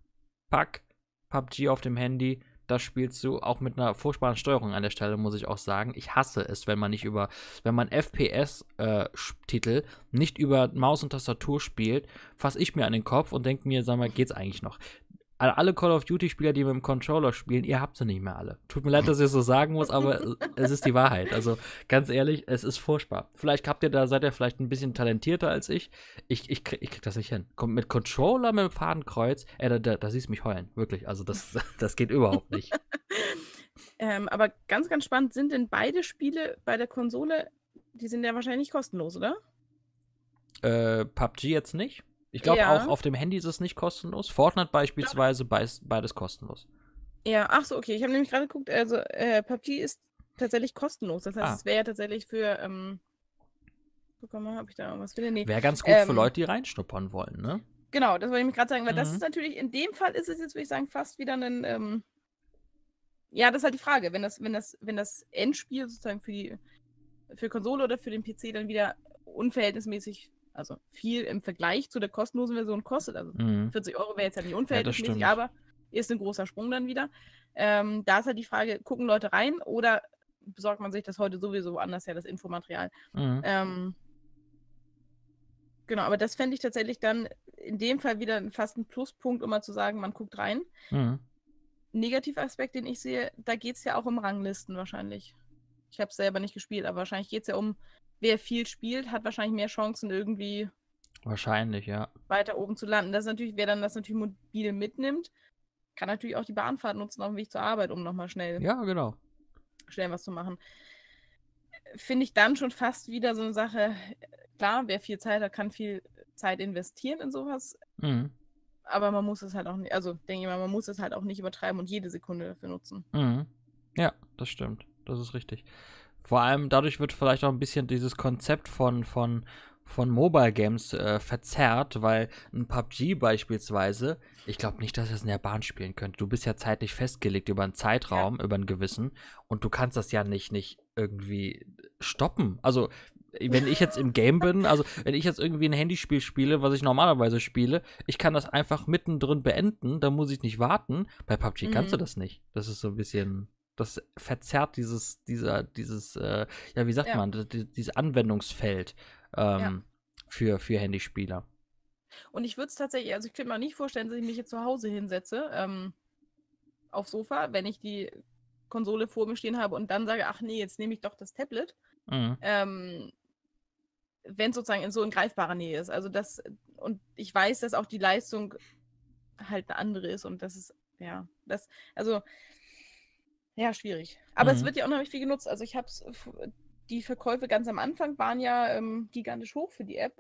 Pack, PUBG auf dem Handy, das spielst du auch mit einer furchtbaren Steuerung an der Stelle, muss ich auch sagen. Ich hasse es, wenn man nicht über, wenn man FPS-Titel äh, nicht über Maus und Tastatur spielt, fasse ich mir an den Kopf und denke mir, sag mal, geht's eigentlich noch? alle Call of Duty-Spieler, die mit dem Controller spielen, ihr habt sie nicht mehr alle. Tut mir leid, dass ich es so sagen muss, aber (laughs) es ist die Wahrheit. Also ganz ehrlich, es ist furchtbar. Vielleicht habt ihr da, seid ihr vielleicht ein bisschen talentierter als ich. Ich, ich, krieg, ich krieg das nicht hin. Kommt mit Controller, mit dem Fadenkreuz, ey, da, da, da siehst du mich heulen. Wirklich. Also das, (laughs) das geht überhaupt nicht. (laughs) ähm, aber ganz, ganz spannend, sind denn beide Spiele bei der Konsole, die sind ja wahrscheinlich kostenlos, oder? Äh, PUBG jetzt nicht. Ich glaube, ja. auch auf dem Handy ist es nicht kostenlos. Fortnite beispielsweise beides, beides kostenlos. Ja, ach so, okay. Ich habe nämlich gerade geguckt, also äh, PUBG ist tatsächlich kostenlos. Das heißt, ah. es wäre ja tatsächlich für. Ähm, guck mal, habe ich da irgendwas? Nee. Wäre ganz gut ähm, für Leute, die reinschnuppern wollen, ne? Genau, das wollte ich mich gerade sagen, weil mhm. das ist natürlich, in dem Fall ist es jetzt, würde ich sagen, fast wieder ein. Ähm, ja, das ist halt die Frage, wenn das, wenn das, wenn das Endspiel sozusagen für die für Konsole oder für den PC dann wieder unverhältnismäßig also viel im Vergleich zu der kostenlosen Version kostet. Also mhm. 40 Euro wäre jetzt ja nicht unverhältnismäßig, ja, aber ist ein großer Sprung dann wieder. Ähm, da ist halt die Frage, gucken Leute rein oder besorgt man sich das heute sowieso woanders her, das Infomaterial? Mhm. Ähm, genau, aber das fände ich tatsächlich dann in dem Fall wieder fast ein Pluspunkt, um mal zu sagen, man guckt rein. Mhm. Negativaspekt, den ich sehe, da geht es ja auch um Ranglisten wahrscheinlich. Ich habe es selber nicht gespielt, aber wahrscheinlich geht es ja um wer viel spielt, hat wahrscheinlich mehr Chancen irgendwie. Wahrscheinlich, ja. Weiter oben zu landen. Das natürlich, wer dann das natürlich mobil mitnimmt, kann natürlich auch die Bahnfahrt nutzen auf dem Weg zur Arbeit, um nochmal schnell. Ja, genau. Schnell was zu machen. Finde ich dann schon fast wieder so eine Sache. Klar, wer viel Zeit hat, kann viel Zeit investieren in sowas. Mhm. Aber man muss es halt auch nicht, also denke ich mal, man muss es halt auch nicht übertreiben und jede Sekunde dafür nutzen. Mhm. Ja, das stimmt. Das ist richtig. Vor allem dadurch wird vielleicht auch ein bisschen dieses Konzept von, von, von Mobile Games äh, verzerrt, weil ein PUBG beispielsweise, ich glaube nicht, dass ich das in der Bahn spielen könnte. Du bist ja zeitlich festgelegt über einen Zeitraum, ja. über einen gewissen und du kannst das ja nicht, nicht irgendwie stoppen. Also wenn ich jetzt im Game bin, also wenn ich jetzt irgendwie ein Handyspiel spiele, was ich normalerweise spiele, ich kann das einfach mittendrin beenden, da muss ich nicht warten. Bei PUBG mhm. kannst du mhm. das nicht. Das ist so ein bisschen das verzerrt dieses, dieser, dieses, äh, ja, wie sagt ja. man, dieses Anwendungsfeld ähm, ja. für, für Handyspieler. Und ich würde es tatsächlich, also ich könnte mir nicht vorstellen, dass ich mich jetzt zu Hause hinsetze, ähm, aufs Sofa, wenn ich die Konsole vor mir stehen habe und dann sage, ach nee, jetzt nehme ich doch das Tablet. Mhm. Ähm, wenn es sozusagen in so in greifbarer Nähe ist. Also das, und ich weiß, dass auch die Leistung halt eine andere ist und das ist, ja, das, also ja, schwierig. Aber mhm. es wird ja auch noch nicht viel genutzt. Also ich habe es, die Verkäufe ganz am Anfang waren ja ähm, gigantisch hoch für die App.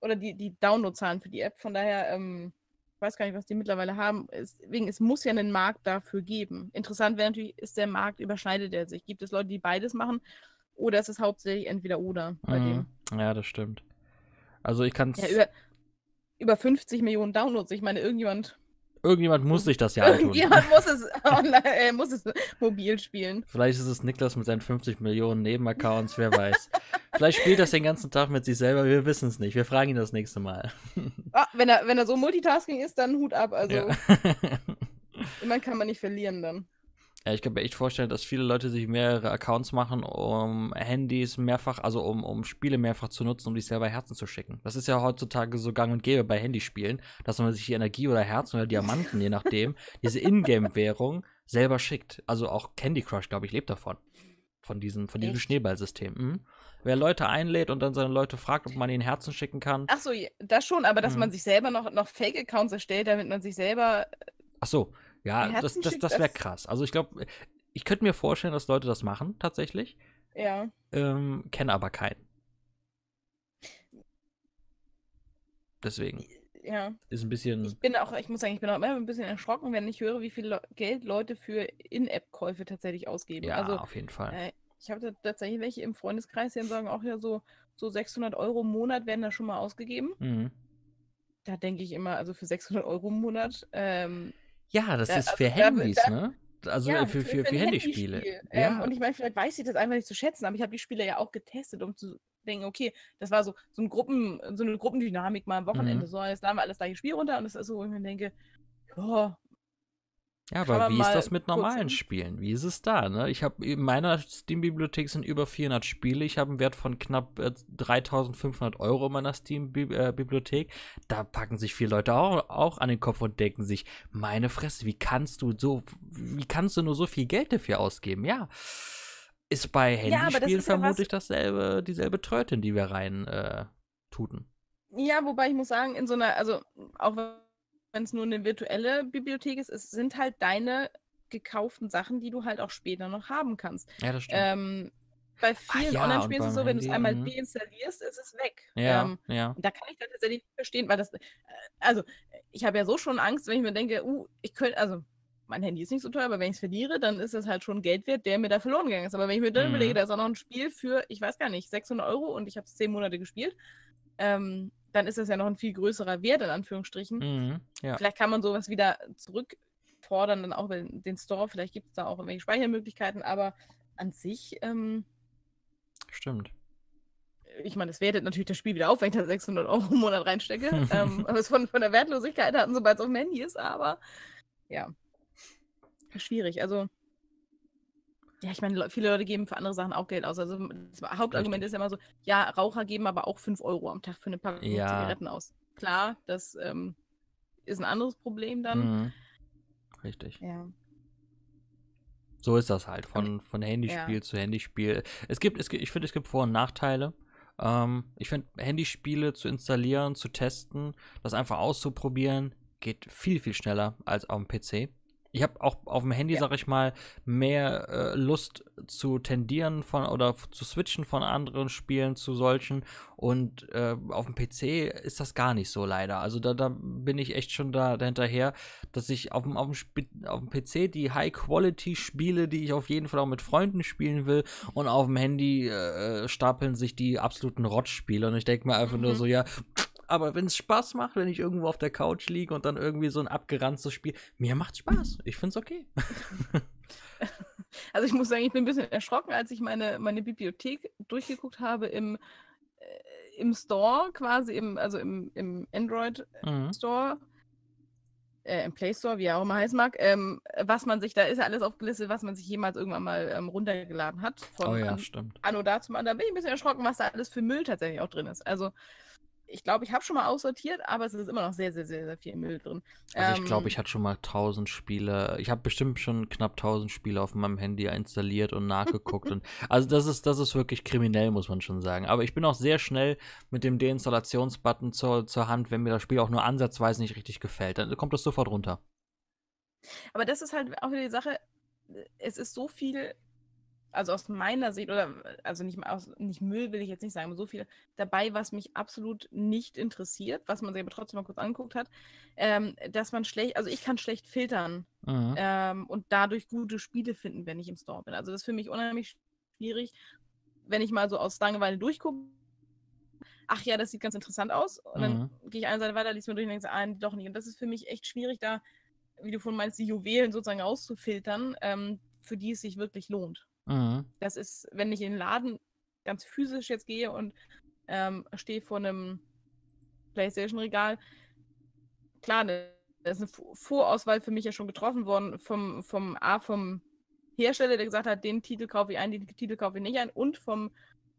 Oder die, die Downloadzahlen für die App. Von daher, ähm, ich weiß gar nicht, was die mittlerweile haben. Deswegen, es muss ja einen Markt dafür geben. Interessant wäre natürlich, ist der Markt, überschneidet er sich? Gibt es Leute, die beides machen? Oder ist es hauptsächlich entweder oder bei mhm. dem? Ja, das stimmt. Also ich kann es. Ja, über, über 50 Millionen Downloads. Ich meine, irgendjemand Irgendjemand muss sich das ja antun. Irgendjemand muss es, online, äh, muss es mobil spielen. Vielleicht ist es Niklas mit seinen 50 Millionen Nebenaccounts, wer weiß. Vielleicht spielt das den ganzen Tag mit sich selber, wir wissen es nicht. Wir fragen ihn das nächste Mal. Ah, wenn, er, wenn er so Multitasking ist, dann Hut ab. Also. Ja. Immer kann man nicht verlieren dann. Ja, ich kann mir echt vorstellen, dass viele Leute sich mehrere Accounts machen, um Handys mehrfach, also um, um Spiele mehrfach zu nutzen, um die selber Herzen zu schicken. Das ist ja heutzutage so gang und gäbe bei Handyspielen, dass man sich die Energie oder Herzen oder Diamanten, je nachdem, (laughs) diese Ingame-Währung selber schickt. Also auch Candy Crush, glaube ich, lebt davon. Von diesem, von diesem Schneeballsystem. Mhm. Wer Leute einlädt und dann seine Leute fragt, ob man ihnen Herzen schicken kann. Ach so, das schon, aber dass mhm. man sich selber noch, noch Fake-Accounts erstellt, damit man sich selber. Äh, Ach so, ja, das, das, das wäre krass. Also ich glaube, ich könnte mir vorstellen, dass Leute das machen, tatsächlich. Ja. Ähm, Kenne aber keinen. Deswegen. Ja. Ist ein bisschen. Ich bin auch, ich muss sagen, ich bin auch immer ein bisschen erschrocken, wenn ich höre, wie viel Geld Leute für In-App-Käufe tatsächlich ausgeben. Ja, also, auf jeden Fall. Äh, ich habe tatsächlich welche im Freundeskreis, die sagen auch ja so, so 600 Euro im Monat werden da schon mal ausgegeben. Mhm. Da denke ich immer, also für 600 Euro im Monat ähm, ja, das äh, ist für also, Handys, ne? also ja, äh, für, für, für, Handyspiele. Handyspiel. Ähm, ja. Ähm, und ich meine, vielleicht weiß ich das einfach nicht zu schätzen, aber ich habe die Spiele ja auch getestet, um zu denken, okay, das war so, so, ein Gruppen, so eine Gruppendynamik mal am Wochenende. Mhm. So, jetzt laden wir alles gleiche Spiel runter und das ist so, wo ich mir denke, oh, ja, aber wie ist das mit normalen Spielen? Wie ist es da? Ne? Ich habe in meiner Steam-Bibliothek sind über 400 Spiele. Ich habe einen Wert von knapp äh, 3.500 Euro in meiner Steam-Bibliothek. Äh, da packen sich viele Leute auch, auch an den Kopf und denken sich: Meine Fresse, wie kannst du so, wie kannst du nur so viel Geld dafür ausgeben? Ja, ist bei Handyspielen ja, ist vermutlich ja dasselbe, dieselbe Tröten, die wir rein äh, tuten. Ja, wobei ich muss sagen, in so einer, also auch wenn wenn es nur eine virtuelle Bibliothek ist, es sind halt deine gekauften Sachen, die du halt auch später noch haben kannst. Ja, das stimmt. Ähm, bei ah, vielen ja, Online-Spielen ist es so, wenn du es einmal mhm. deinstallierst, ist es weg. Ja, ähm, ja. Da kann ich das tatsächlich nicht verstehen, weil das, äh, also ich habe ja so schon Angst, wenn ich mir denke, uh, ich könnte, also mein Handy ist nicht so teuer, aber wenn ich es verliere, dann ist das halt schon Geld wert, der mir da verloren gegangen ist. Aber wenn ich mir dann mhm. überlege, da ist auch noch ein Spiel für, ich weiß gar nicht, 600 Euro und ich habe es zehn Monate gespielt, ähm, dann ist das ja noch ein viel größerer Wert, in Anführungsstrichen. Mhm, ja. Vielleicht kann man sowas wieder zurückfordern, dann auch über den Store. Vielleicht gibt es da auch irgendwelche Speichermöglichkeiten, aber an sich. Ähm, Stimmt. Ich meine, es wertet natürlich das Spiel wieder auf, wenn ich da 600 Euro im Monat reinstecke. (laughs) ähm, aber es von, von der Wertlosigkeit hatten, sobald es auf dem Handy ist, aber ja. Schwierig. Also ja, ich meine, viele Leute geben für andere Sachen auch Geld aus. Also das Hauptargument ist ja immer so, ja, Raucher geben aber auch 5 Euro am Tag für eine Packung ja. Zigaretten aus. Klar, das ähm, ist ein anderes Problem dann. Mhm. Richtig. Ja. So ist das halt, von, von Handyspiel ja. zu Handyspiel. Es gibt, es gibt ich finde, es gibt Vor- und Nachteile. Ähm, ich finde, Handyspiele zu installieren, zu testen, das einfach auszuprobieren, geht viel, viel schneller als auf dem PC ich habe auch auf dem Handy, ja. sag ich mal, mehr äh, Lust zu tendieren von oder zu switchen von anderen Spielen zu solchen. Und äh, auf dem PC ist das gar nicht so leider. Also da, da bin ich echt schon da hinterher, dass ich auf dem, auf dem, auf dem PC die High-Quality-Spiele, die ich auf jeden Fall auch mit Freunden spielen will, und auf dem Handy äh, äh stapeln sich die absoluten Rottspiele. Und ich denke mir einfach mhm. nur so, ja aber wenn es Spaß macht, wenn ich irgendwo auf der Couch liege und dann irgendwie so ein abgeranztes Spiel, mir macht Spaß. Ich finde es okay. (laughs) Also ich muss sagen, ich bin ein bisschen erschrocken, als ich meine, meine Bibliothek durchgeguckt habe im, äh, im Store, quasi im, also im, im Android mhm. Store, äh, im Play Store, wie er auch immer heißen mag, ähm, was man sich, da ist ja alles aufgelistet, was man sich jemals irgendwann mal ähm, runtergeladen hat. Von oh ja, an, stimmt. Anno dazu Da bin ich ein bisschen erschrocken, was da alles für Müll tatsächlich auch drin ist. Also ich glaube, ich habe schon mal aussortiert, aber es ist immer noch sehr, sehr, sehr, sehr viel Müll drin. Also ähm, ich glaube, ähm, ich hatte schon mal 1000 Spiele, ich habe bestimmt schon knapp 1000 Spiele auf meinem Handy installiert und nachgeguckt und (laughs) also das ist das ist wirklich kriminell, muss man schon sagen. Aber ich bin auch sehr schnell mit dem Deinstallationsbutton zur, zur Hand, wenn mir das Spiel auch nur ansatzweise nicht richtig gefällt, dann kommt das sofort runter. Aber das ist halt auch wieder die Sache, es ist so viel also aus meiner Sicht, oder also nicht, aus, nicht Müll will ich jetzt nicht sagen, aber so viel dabei, was mich absolut nicht interessiert, was man sich aber trotzdem mal kurz angeguckt hat, ähm, dass man schlecht, also ich kann schlecht filtern mhm. ähm, und dadurch gute Spiele finden, wenn ich im Store bin. Also das ist für mich unheimlich schwierig, wenn ich mal so aus Langeweile durchgucke. Ach ja, das sieht ganz interessant aus. Und mhm. dann gehe ich eine Seite weiter, liest mir durch und denke, so, ah, doch nicht. Und das ist für mich echt schwierig, da, wie du vorhin meinst, die Juwelen sozusagen rauszufiltern, ähm, für die es sich wirklich lohnt. Mhm. Das ist, wenn ich in den Laden ganz physisch jetzt gehe und ähm, stehe vor einem PlayStation-Regal, klar, da ist eine Vorauswahl für mich ja schon getroffen worden vom, vom A, vom Hersteller, der gesagt hat, den Titel kaufe ich ein, den Titel kaufe ich nicht ein und vom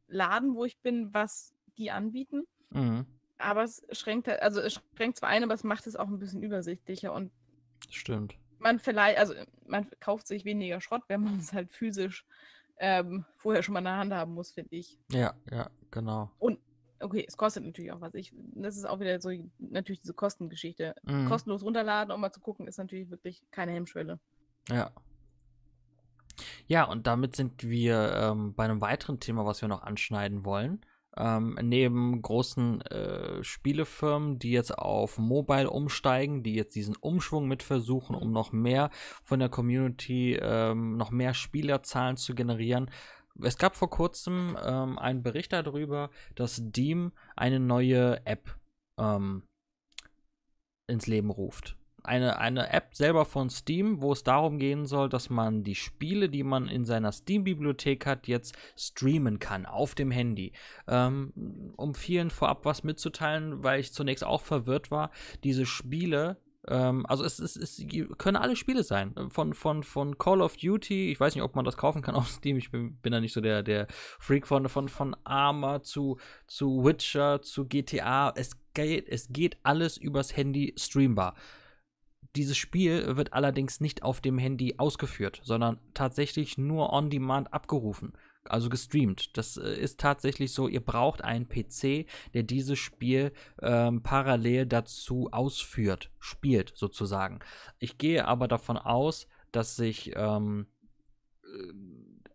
Laden, wo ich bin, was die anbieten. Mhm. Aber es schränkt, also es schränkt zwar ein, aber es macht es auch ein bisschen übersichtlicher und Stimmt man vielleicht, also man kauft sich weniger Schrott, wenn man es halt physisch ähm, vorher schon mal in der Hand haben muss, finde ich. Ja, ja, genau. Und okay, es kostet natürlich auch was. Ich, das ist auch wieder so natürlich diese Kostengeschichte. Mhm. Kostenlos runterladen, um mal zu gucken, ist natürlich wirklich keine Hemmschwelle. Ja. Ja, und damit sind wir ähm, bei einem weiteren Thema, was wir noch anschneiden wollen. Ähm, neben großen äh, Spielefirmen, die jetzt auf Mobile umsteigen, die jetzt diesen Umschwung mit versuchen, um mhm. noch mehr von der Community, ähm, noch mehr Spielerzahlen zu generieren. Es gab vor kurzem ähm, einen Bericht darüber, dass Deem eine neue App ähm, ins Leben ruft eine, eine App selber von Steam, wo es darum gehen soll, dass man die Spiele, die man in seiner Steam-Bibliothek hat, jetzt streamen kann auf dem Handy. Ähm, um vielen vorab was mitzuteilen, weil ich zunächst auch verwirrt war, diese Spiele, ähm, also es, es, es, können alle Spiele sein. Von, von, von Call of Duty, ich weiß nicht, ob man das kaufen kann (laughs) auf Steam, ich bin, bin da nicht so der, der Freak von, von, von Arma zu, zu Witcher, zu GTA. Es geht, es geht alles übers Handy streambar. Dieses Spiel wird allerdings nicht auf dem Handy ausgeführt, sondern tatsächlich nur on demand abgerufen, also gestreamt. Das äh, ist tatsächlich so, ihr braucht einen PC, der dieses Spiel ähm, parallel dazu ausführt, spielt sozusagen. Ich gehe aber davon aus, dass sich ähm, äh,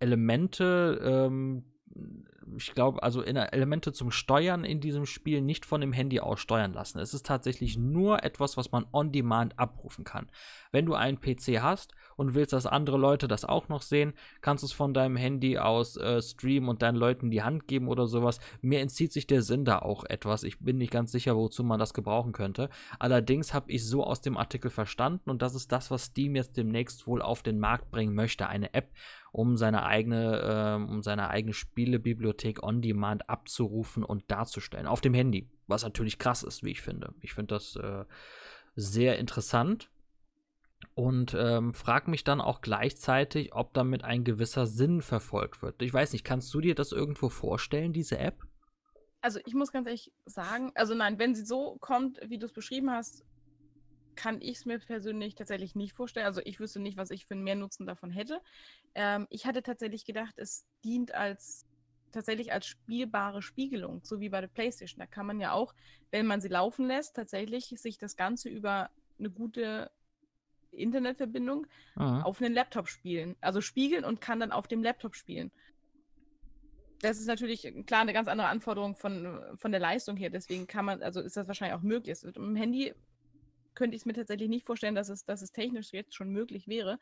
Elemente ähm, ich glaube, also Elemente zum Steuern in diesem Spiel nicht von dem Handy aus steuern lassen. Es ist tatsächlich nur etwas, was man on demand abrufen kann. Wenn du einen PC hast und willst, dass andere Leute das auch noch sehen, kannst du es von deinem Handy aus äh, streamen und deinen Leuten die Hand geben oder sowas. Mir entzieht sich der Sinn da auch etwas. Ich bin nicht ganz sicher, wozu man das gebrauchen könnte. Allerdings habe ich so aus dem Artikel verstanden und das ist das, was Steam jetzt demnächst wohl auf den Markt bringen möchte. Eine App, um seine eigene, äh, um seine eigene Spielebibliothek on demand abzurufen und darzustellen. Auf dem Handy, was natürlich krass ist, wie ich finde. Ich finde das äh, sehr interessant und ähm, frag mich dann auch gleichzeitig, ob damit ein gewisser Sinn verfolgt wird. Ich weiß nicht, kannst du dir das irgendwo vorstellen, diese App? Also ich muss ganz ehrlich sagen, also nein, wenn sie so kommt, wie du es beschrieben hast, kann ich es mir persönlich tatsächlich nicht vorstellen. Also ich wüsste nicht, was ich für einen Mehrnutzen davon hätte. Ähm, ich hatte tatsächlich gedacht, es dient als tatsächlich als spielbare Spiegelung, so wie bei der PlayStation. Da kann man ja auch, wenn man sie laufen lässt, tatsächlich sich das Ganze über eine gute Internetverbindung Aha. Mhm. auf einen Laptop spielen. Also spiegeln und kann dann auf dem Laptop spielen. Das ist natürlich äh, klar eine ganz andere Anforderung von, äh, von der Leistung her. Deswegen kann man, also ist das wahrscheinlich auch möglich. Es wird im Handy könnte ich es mir tatsächlich nicht vorstellen, dass es, dass es technisch jetzt schon möglich wäre.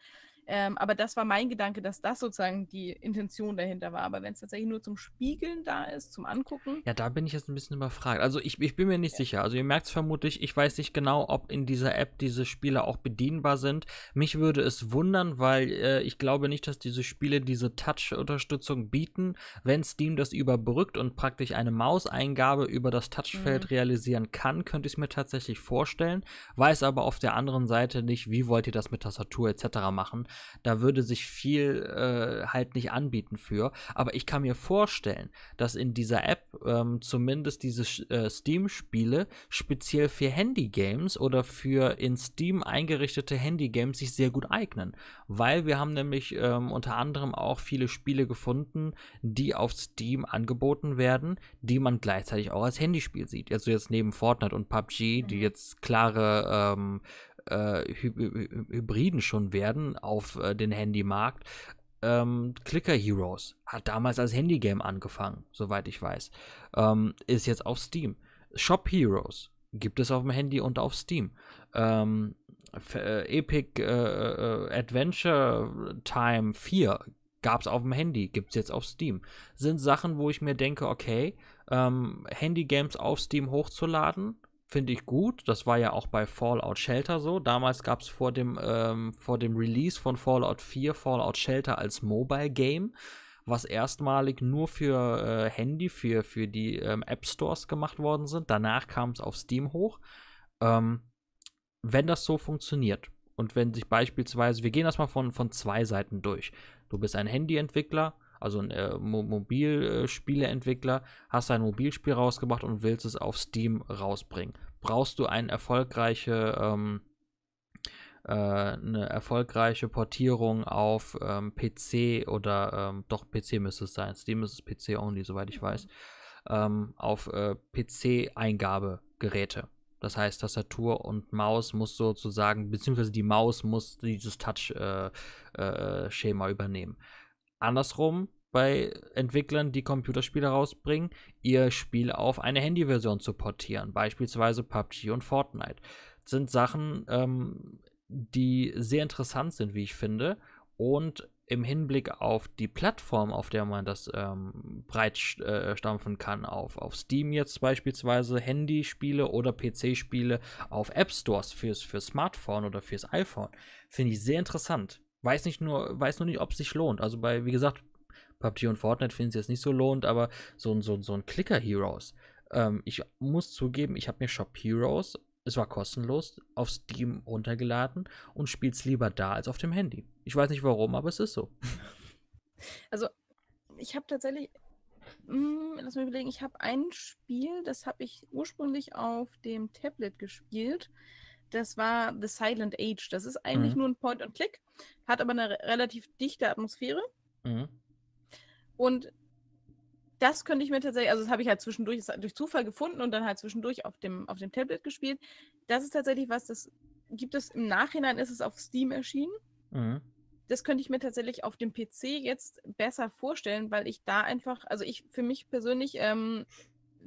Ähm, aber das war mein Gedanke, dass das sozusagen die Intention dahinter war. Aber wenn es tatsächlich nur zum Spiegeln da ist, zum Angucken. Ja, da bin ich jetzt ein bisschen überfragt. Also ich, ich bin mir nicht ja. sicher. Also ihr merkt es vermutlich, ich weiß nicht genau, ob in dieser App diese Spiele auch bedienbar sind. Mich würde es wundern, weil äh, ich glaube nicht, dass diese Spiele diese Touch-Unterstützung bieten. Wenn Steam das überbrückt und praktisch eine Mauseingabe über das Touchfeld mhm. realisieren kann, könnte ich es mir tatsächlich vorstellen. Weiß aber auf der anderen Seite nicht, wie wollt ihr das mit Tastatur etc. machen da würde sich viel äh, halt nicht anbieten für. Aber ich kann mir vorstellen, dass in dieser App ähm, zumindest diese äh, Steam-Spiele speziell für Handy-Games oder für in Steam eingerichtete Handy-Games sich sehr gut eignen. Weil wir haben nämlich ähm, unter anderem auch viele Spiele gefunden, die auf Steam angeboten werden, die man gleichzeitig auch als Handyspiel sieht. Also jetzt neben Fortnite und PUBG, die mhm. jetzt klare ähm, äh, Hy Hybriden schon werden auf äh, den Handymarkt. Ähm, Clicker Heroes hat damals als Handygame angefangen, soweit ich weiß. Ähm, ist jetzt auf Steam. Shop Heroes gibt es auf dem Handy und auf Steam. Ähm, äh, Epic äh, äh, Adventure Time 4 gab es auf dem Handy, gibt es jetzt auf Steam. Sind Sachen, wo ich mir denke, okay, ähm, handy auf Steam hochzuladen, finde ich gut. Das war ja auch bei Fallout Shelter so. Damals gab es vor, dem, ähm, vor dem Release von Fallout 4 Fallout Shelter als Mobile Game, was erstmalig nur für äh, Handy, für, für die ähm, App Stores gemacht worden sind. Danach kam es auf Steam hoch. Ähm, wenn das so funktioniert und wenn sich beispielsweise, wir gehen das mal von, von zwei Seiten durch. Du bist ein Handyentwickler, also ein äh, Mo Mobilspieleentwickler, äh, hast ein Mobilspiel rausgebracht und willst es auf Steam rausbringen. Brauchst du eine erfolgreiche, ähm, äh, eine erfolgreiche Portierung auf ähm, PC oder ähm, doch PC müsste es sein. Steam ist es PC only, soweit ich weiß. Mhm. Ähm, auf äh, PC-Eingabegeräte. Das heißt, Tastatur und Maus muss sozusagen, beziehungsweise die Maus muss dieses Touch-Schema äh, äh, übernehmen andersrum bei Entwicklern, die Computerspiele rausbringen, ihr Spiel auf eine Handyversion zu portieren, beispielsweise PUBG und Fortnite. Das sind Sachen, ähm, die sehr interessant sind, wie ich finde, und im Hinblick auf die Plattform, auf der man das ähm, breitstampfen äh, kann, auf, auf Steam jetzt beispielsweise Handyspiele oder PC-Spiele auf App Stores fürs, für Smartphone oder fürs iPhone, finde ich sehr interessant weiß nicht nur, weiß nur nicht, ob es sich lohnt. Also bei, wie gesagt, PUBG und Fortnite finden es jetzt nicht so lohnt, aber so, so, so ein Clicker Heroes. Ähm, ich muss zugeben, ich habe mir Shop Heroes, es war kostenlos, auf Steam runtergeladen und spiele es lieber da als auf dem Handy. Ich weiß nicht warum, aber es ist so. (laughs) Also, ich habe tatsächlich, mh, hm, lass mich überlegen, ich habe ein Spiel, das habe ich ursprünglich auf dem Tablet gespielt das war The Silent Age. Das ist eigentlich mhm. nur ein Point and Click, hat aber eine relativ dichte Atmosphäre. Mhm. Und das könnte ich mir tatsächlich, also das habe ich halt zwischendurch durch Zufall gefunden und dann halt zwischendurch auf dem, auf dem Tablet gespielt. Das ist tatsächlich was, das gibt es im Nachhinein, ist es auf Steam erschienen. Mhm. Das könnte ich mir tatsächlich auf dem PC jetzt besser vorstellen, weil ich da einfach, also ich für mich persönlich ähm,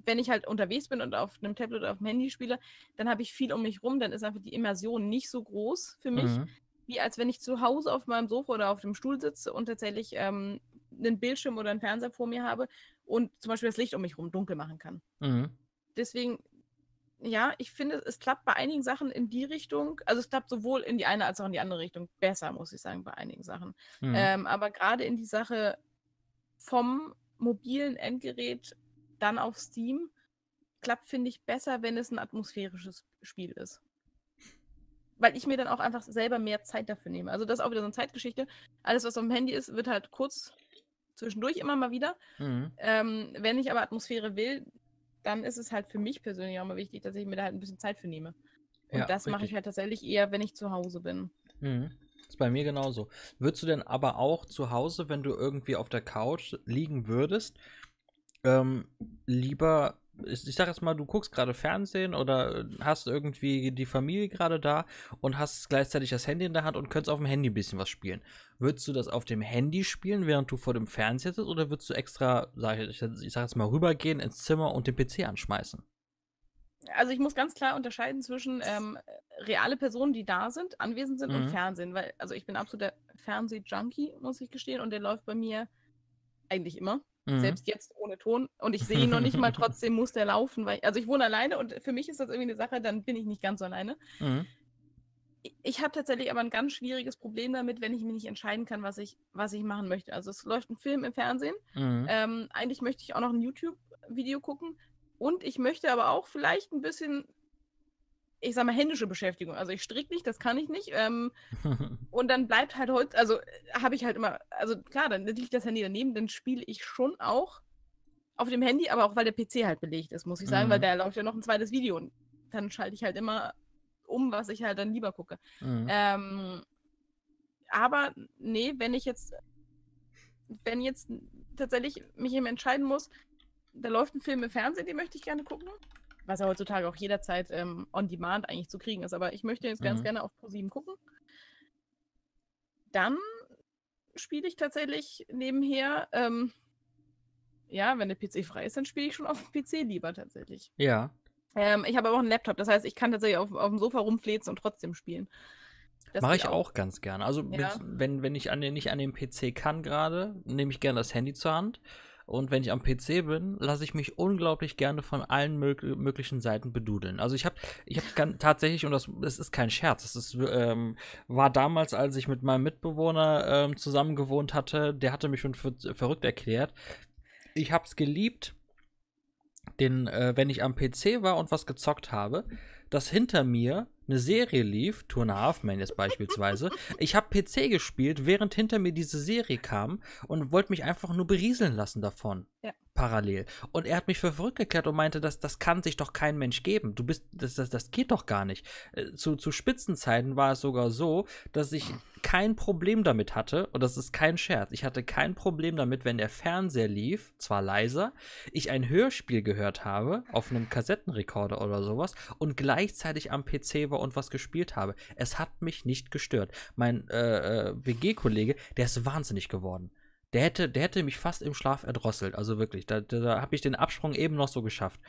wenn ich halt unterwegs bin und auf einem Tablet oder auf dem Handy spiele, dann habe ich viel um mich rum, dann ist einfach die Immersion nicht so groß für mich, mhm. wie als wenn ich zu Hause auf meinem Sofa oder auf dem Stuhl sitze und tatsächlich ähm, einen Bildschirm oder einen Fernseher vor mir habe und zum Beispiel das Licht um mich rum dunkel machen kann. Mhm. Deswegen, ja, ich finde, es klappt bei einigen Sachen in die Richtung, also es klappt sowohl in die eine als auch in die andere Richtung besser, muss ich sagen, bei einigen Sachen. Mhm. Ähm, aber gerade in die Sache vom mobilen Endgerät dann auf Steam. Klappt, finde ich, besser, wenn es ein atmosphärisches Spiel ist. Weil ich mir dann auch einfach selber mehr Zeit dafür nehme. Also das ist auch wieder so eine Zeitgeschichte. Alles, was auf dem Handy ist, wird halt kurz zwischendurch immer mal wieder. Mhm. Ähm, wenn ich aber Atmosphäre will, dann ist es halt für mich persönlich auch mal wichtig, dass ich mir da halt ein bisschen Zeit für nehme. Und ja, das mache ich halt tatsächlich eher, wenn ich zu Hause bin. Mhm. Ist bei mir genauso. Würdest du denn aber auch zu Hause, wenn du irgendwie auf der Couch liegen würdest ähm, lieber, ich, ich sag jetzt mal, du guckst gerade Fernsehen oder äh, hast irgendwie die Familie gerade da und hast gleichzeitig das Handy in der Hand und könntest auf dem Handy ein bisschen was spielen. Würdest du das auf dem Handy spielen, während du vor dem Fernseher sitzt, oder würdest du extra, sag ich, ich sag jetzt mal, rübergehen ins Zimmer und den PC anschmeißen? also ich muss ganz klar unterscheiden zwischen ähm, reale Personen, die da sind, anwesend sind mhm. und Fernsehen, weil also ich bin absoluter Fernsehjunkie, muss ich gestehen, und der läuft bei mir eigentlich immer. Mhm. Selbst jetzt ohne Ton. Und ich sehe ihn noch nicht mal, (laughs) trotzdem muss der laufen. Weil ich, also ich wohne alleine und für mich ist das irgendwie eine Sache, dann bin ich nicht ganz so alleine. Mhm. Ich, habe tatsächlich aber ein ganz schwieriges Problem damit, wenn ich mich nicht entscheiden kann, was ich, was ich machen möchte. Also es läuft ein Film im Fernsehen. Mhm. Ähm, eigentlich möchte ich auch noch ein YouTube-Video gucken. Und ich möchte aber auch vielleicht ein bisschen ich sag mal, händische Beschäftigung. Also ich stricke nicht, das kann ich nicht. Ähm, (laughs) und dann bleibt halt heute, also äh, habe ich halt immer, also klar, dann liegt das Handy daneben, dann spiele ich schon auch auf dem Handy, aber auch weil der PC halt belegt ist, muss ich sagen, mhm. weil da läuft ja noch ein zweites Video und dann schalte ich halt immer um, was ich halt dann lieber gucke. Mhm. Ähm, aber nee, wenn ich jetzt, wenn jetzt tatsächlich mich eben entscheiden muss, da läuft ein Film im Fernsehen, den möchte ich gerne gucken was ja heutzutage auch jederzeit ähm, on demand eigentlich zu kriegen ist. Aber ich möchte jetzt mhm. ganz gerne auf Pro7 gucken. Dann spiele ich tatsächlich nebenher. Ähm, ja, wenn der PC frei ist, dann spiele ich schon auf dem PC lieber tatsächlich. Ja. Ähm, ich habe aber auch einen Laptop, das heißt, ich kann tatsächlich auf, auf dem Sofa rumflezen und trotzdem spielen. Mache ich auch. auch. ganz gerne. Also, ja. wenn, wenn ich an den, nicht an dem PC kann gerade, nehme ich gerne das Handy zur Hand. Und wenn ich am PC bin, lasse ich mich unglaublich gerne von allen mög möglichen Seiten bedudeln. Also ich habe ich hab tatsächlich, und das, das ist kein Scherz, das ist, ähm, war damals, als ich mit meinem Mitbewohner ähm, zusammen gewohnt hatte, der hatte mich schon für, verrückt erklärt. Ich habe es geliebt, den, äh, wenn ich am PC war und was gezockt habe, dass hinter mir eine Serie lief, Two and Half Man jetzt beispielsweise. Ich habe PC gespielt, während hinter mir diese Serie kam und wollte mich einfach nur berieseln lassen davon. Ja. Parallel. Und er hat mich für verrückt erklärt und meinte, dass das kann sich doch kein Mensch geben. Du bist, das, das, das geht doch gar nicht. Äh, zu, zu Spitzenzeiten war es sogar so, dass ich kein Problem damit hatte, und das ist kein Scherz, ich hatte kein Problem damit, wenn der Fernseher lief, zwar leiser, ich ein Hörspiel gehört habe, auf einem Kassettenrekorder oder sowas, und gleichzeitig am PC war und was gespielt habe. Es hat mich nicht gestört. Mein äh, äh WG-Kollege, der ist wahnsinnig geworden. Der hätte, der hätte mich fast im Schlaf erdrosselt. Also wirklich, da, da, da habe ich den Absprung eben noch so geschafft.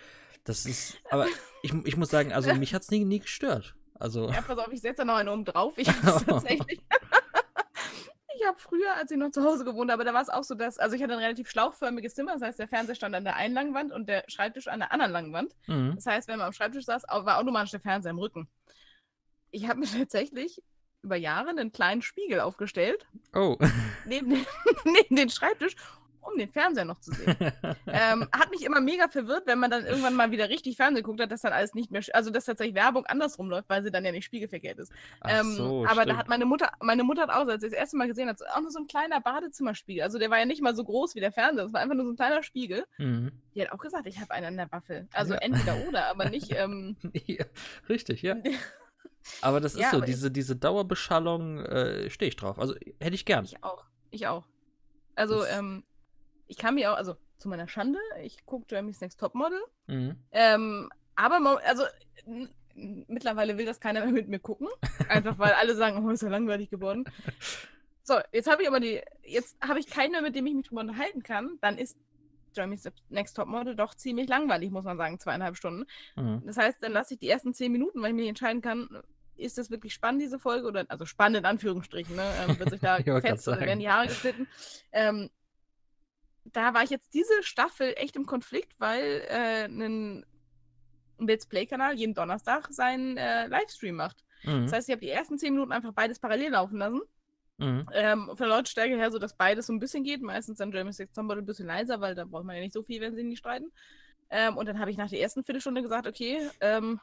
Das ist, aber ich, ich muss sagen, also mich hat es nie, nie gestört. Also. Ja, pass auf, ich setze da noch einen oben drauf. Ich (laughs) tatsächlich. (laughs) ich habe früher, als ich noch zu Hause gewohnt habe, da war es auch so, dass, also ich hatte ein relativ schlauchförmiges Zimmer, das heißt, der Fernseher stand an der einen Langwand und der Schreibtisch an der anderen Langwand. Mhm. Das heißt, wenn man am Schreibtisch saß, war automatisch der Fernseher im Rücken. Ich habe mir (laughs) tatsächlich über Jahre einen kleinen Spiegel aufgestellt. Oh. Neben den, (laughs) neben den Schreibtisch, um den Fernseher noch zu sehen. ähm, (laughs) hat mich immer mega verwirrt, wenn man dann irgendwann mal wieder richtig Fernsehen guckt hat, dass dann alles nicht mehr, also dass tatsächlich Werbung andersrum läuft, weil sie dann ja nicht spiegelverkehrt ist. Ähm, so, aber stimmt. da hat meine Mutter, meine Mutter hat auch, als sie das erste Mal gesehen hat, auch nur so ein kleiner Badezimmerspiegel. Also der war ja nicht mal so groß wie der Fernseher, das war einfach nur so ein kleiner Spiegel. Mhm. Die hat auch gesagt, ich habe einen an der Waffel. Also ja. entweder oder, aber nicht. Ähm, (laughs) richtig, ja. Aber das ist ja, so, diese, diese Dauerbeschallung äh, stehe ich drauf. Also hätte ich gern. Ich auch. Ich auch. Also, ähm, ich kann mir auch, also zu meiner Schande, ich gucke Jeremy's Next Topmodel. Mhm. Ähm, aber, also, mittlerweile will das keiner mehr mit mir gucken. Einfach weil alle sagen, oh, ist ja langweilig geworden. (laughs) So, jetzt habe ich aber die, jetzt habe ich keinen mehr, mit dem ich mich drüber unterhalten kann. Dann ist Germany's Next Topmodel doch ziemlich langweilig, muss man sagen, zweieinhalb Stunden. Mhm. Das heißt, dann lasse ich die ersten zehn Minuten, weil ich mich entscheiden kann, ist das wirklich spannend, diese Folge? Oder, also spannend in Anführungsstrichen, ne? Ähm, wird sich da gefetzt (laughs) oder werden die Haare geschnitten. Ähm, da war ich jetzt diese Staffel echt im Konflikt, weil äh, ein Let's Play-Kanal jeden Donnerstag seinen äh, Livestream macht. Mhm. Das heißt, ich habe die ersten zehn Minuten einfach beides parallel laufen lassen Mhm. Ähm, von der Lautstärke her, so dass beides so ein bisschen geht. Meistens dann Jeremy Six Somebody ein bisschen leiser, weil da braucht man ja nicht so viel, wenn sie nicht streiten. Ähm, und dann habe ich nach der ersten Viertelstunde gesagt, okay, ähm,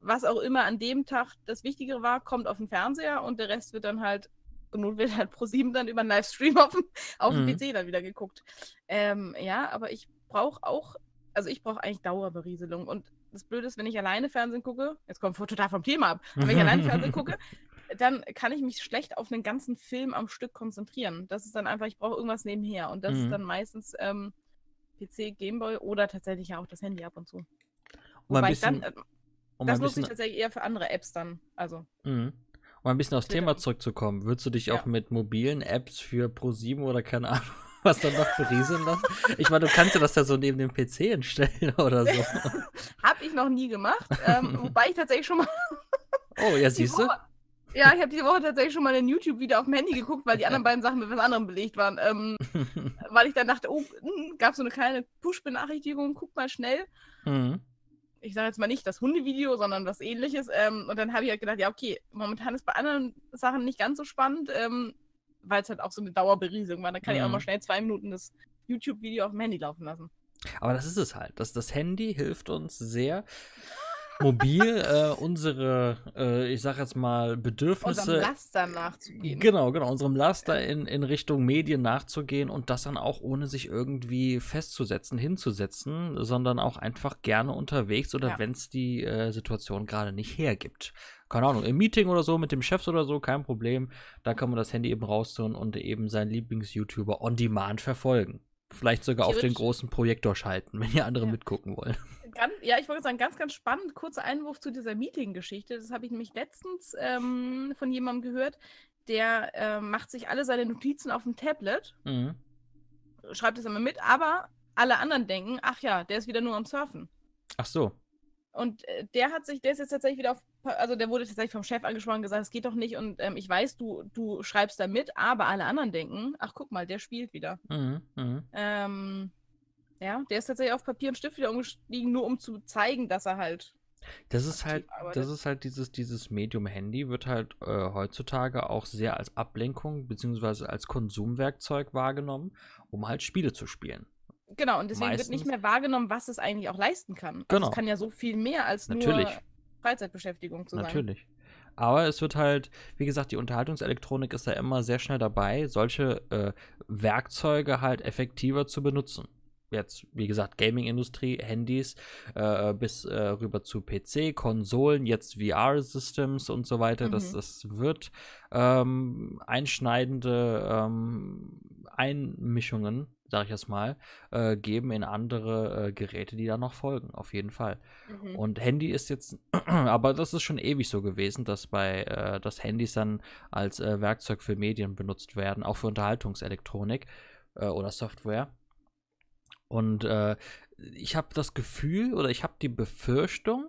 was auch immer an dem Tag das Wichtigere war, kommt auf den Fernseher und der Rest wird dann halt, zur Not wird halt (laughs) pro sieben dann über einen Livestream auf dem, auf mhm. PC dann wieder geguckt. Ähm, ja, aber ich brauche auch, also ich brauche eigentlich Dauerberieselung und das Blöde ist, wenn ich alleine Fernsehen gucke, jetzt kommt total vom Thema ab, wenn ich alleine Fernsehen (laughs) gucke, dann kann ich mich schlecht auf einen ganzen Film am Stück konzentrieren. Das ist dann einfach, ich brauche irgendwas nebenher. Und das mhm. ist dann meistens ähm, PC, Gameboy oder tatsächlich ja auch das Handy ab und zu. Wobei um bisschen, ich dann, äh, um das nutze ich tatsächlich eher für andere Apps dann. Also. Mhm. Um ein bisschen aufs Thema zurückzukommen, würdest du dich ja. auch mit mobilen Apps für Pro7 oder keine Ahnung (laughs) was dann noch berieseln lassen? Ich meine, du kannst ja das ja so neben dem PC hinstellen (laughs) oder so. (laughs) Hab ich noch nie gemacht, ähm, wobei ich tatsächlich schon mal. Oh, ja, siehst du? Ja, ich habe diese Woche tatsächlich schon mal in YouTube video auf dem Handy geguckt, weil die anderen beiden Sachen mit was anderem belegt waren. Ähm, (laughs) weil ich dann dachte, oh, hm, gab so eine kleine Push-Benachrichtigung, guck mal schnell. Mhm. Ich sage jetzt mal nicht das Hundevideo, sondern was ähnliches. Ähm, und dann habe ich halt gedacht, ja, okay, momentan ist bei anderen Sachen nicht ganz so spannend, ähm, weil es halt auch so eine Dauerberiesung war. Da kann mhm. ich auch mal mhm. schnell zwei Minuten das YouTube-Video auf dem Handy laufen lassen. Aber das ist es halt. Das, das Handy hilft uns sehr mobil äh, unsere, äh, ich sag jetzt mal, Bedürfnisse. Unserem Laster nachzugehen. Genau, genau, unserem Laster in, in Richtung Medien nachzugehen und das dann auch ohne sich irgendwie festzusetzen, hinzusetzen, sondern auch einfach gerne unterwegs oder ja. wenn es die äh, Situation gerade nicht hergibt. Keine Ahnung, im Meeting oder so, mit dem Chef oder so, kein Problem. Da kann man das Handy eben raustun und eben seinen Lieblings-YouTuber on demand verfolgen vielleicht sogar auf den großen Projektor schalten, wenn die anderen ja. mitgucken wollen. Ganz, ja, ich wollte sagen, ganz, ganz spannend. Kurzer Einwurf zu dieser Meeting-Geschichte. Das habe ich nämlich letztens ähm, von jemandem gehört, der äh, macht sich alle seine Notizen auf dem Tablet, mhm. schreibt es immer mit, aber alle anderen denken, ach ja, der ist wieder nur am Surfen. Ach so. Und äh, der hat sich, der ist jetzt tatsächlich wieder auf also der wurde tatsächlich vom Chef angesprochen, und gesagt, es geht doch nicht und ähm, ich weiß, du, du schreibst da mit, aber alle anderen denken, ach guck mal, der spielt wieder. Mhm, mh. ähm, ja, der ist tatsächlich auf Papier und Stift wieder umgestiegen, nur um zu zeigen, dass er halt. Das ist halt, das ist halt dieses, dieses Medium Handy wird halt äh, heutzutage auch sehr als Ablenkung bzw. als Konsumwerkzeug wahrgenommen, um halt Spiele zu spielen. Genau, und deswegen Meistens. wird nicht mehr wahrgenommen, was es eigentlich auch leisten kann. Genau. Also es genau. kann ja so viel mehr als Natürlich. nur Freizeitbeschäftigung zu sein. Natürlich. Aber es wird halt, wie gesagt, die Unterhaltungselektronik ist da immer sehr schnell dabei, solche äh, Werkzeuge halt effektiver zu benutzen. Jetzt, wie gesagt, Gaming-Industrie, Handys, äh, bis äh, rüber zu PC, Konsolen, jetzt VR-Systems und so weiter. Mhm. Das, das wird ähm, einschneidende ähm, Einmischungen, sage ich jetzt mal, äh, geben in andere äh, Geräte, die da noch folgen, auf jeden Fall. Mhm. Und Handy ist jetzt, (clears throat) aber das ist schon ewig so gewesen, dass bei, äh, dass Handys dann als äh, Werkzeug für Medien benutzt werden, auch für Unterhaltungselektronik äh, oder Software. Und äh, ich habe das Gefühl oder ich habe die Befürchtung,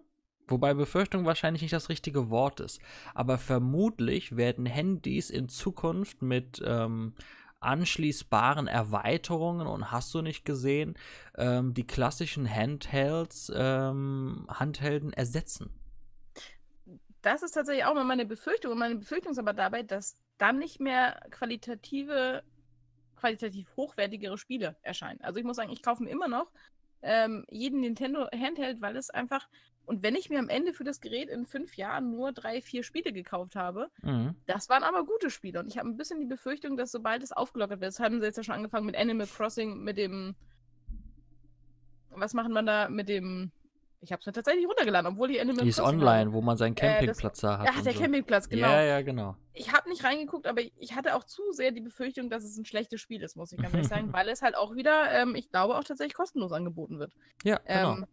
Wobei Befürchtung wahrscheinlich nicht das richtige Wort ist. Aber vermutlich werden Handys in Zukunft mit ähm, anschließbaren Erweiterungen und hast du nicht gesehen, ähm, die klassischen Handhelds, ähm, Handhelden ersetzen. Das ist tatsächlich auch mal meine Befürchtung. Und meine Befürchtung ist aber dabei, dass dann nicht mehr qualitative, qualitativ hochwertigere Spiele erscheinen. Also ich muss sagen, ich kaufe mir immer noch ähm, jeden Nintendo Handheld, weil es einfach und wenn ich mir am Ende für das Gerät in fünf Jahren nur drei, vier Spiele gekauft habe, mhm. das waren aber gute Spiele. Und ich habe ein bisschen die Befürchtung, dass sobald es aufgelockert wird, das haben sie jetzt ja schon angefangen mit Animal Crossing, mit dem. Was machen man da mit dem. Ich habe es mir tatsächlich runtergeladen, obwohl ich Animal Crossing. Die ist online, haben. wo man seinen Campingplatz äh, das, da hat. Ach, der so. Campingplatz, genau. Ja, ja, genau. Ich habe nicht reingeguckt, aber ich hatte auch zu sehr die Befürchtung, dass es ein schlechtes Spiel ist, muss ich ganz ehrlich (laughs) sagen, weil es halt auch wieder, ähm, ich glaube, auch tatsächlich kostenlos angeboten wird. Ja, genau. Ähm,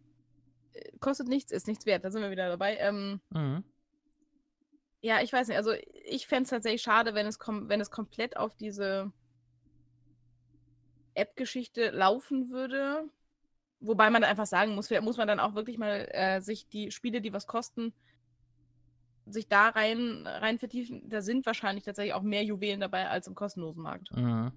kostet nichts, ist nichts wert. Da sind wir wieder dabei. Ähm, mhm. Ja, ich weiß nicht. Also ich fände es tatsächlich schade, wenn es, wenn es komplett auf diese App-Geschichte laufen würde. Wobei man einfach sagen muss, muss man dann auch wirklich mal äh, sich die Spiele, die was kosten, sich da rein, rein vertiefen. Da sind wahrscheinlich tatsächlich auch mehr Juwelen dabei als im kostenlosen Markt. Mhm.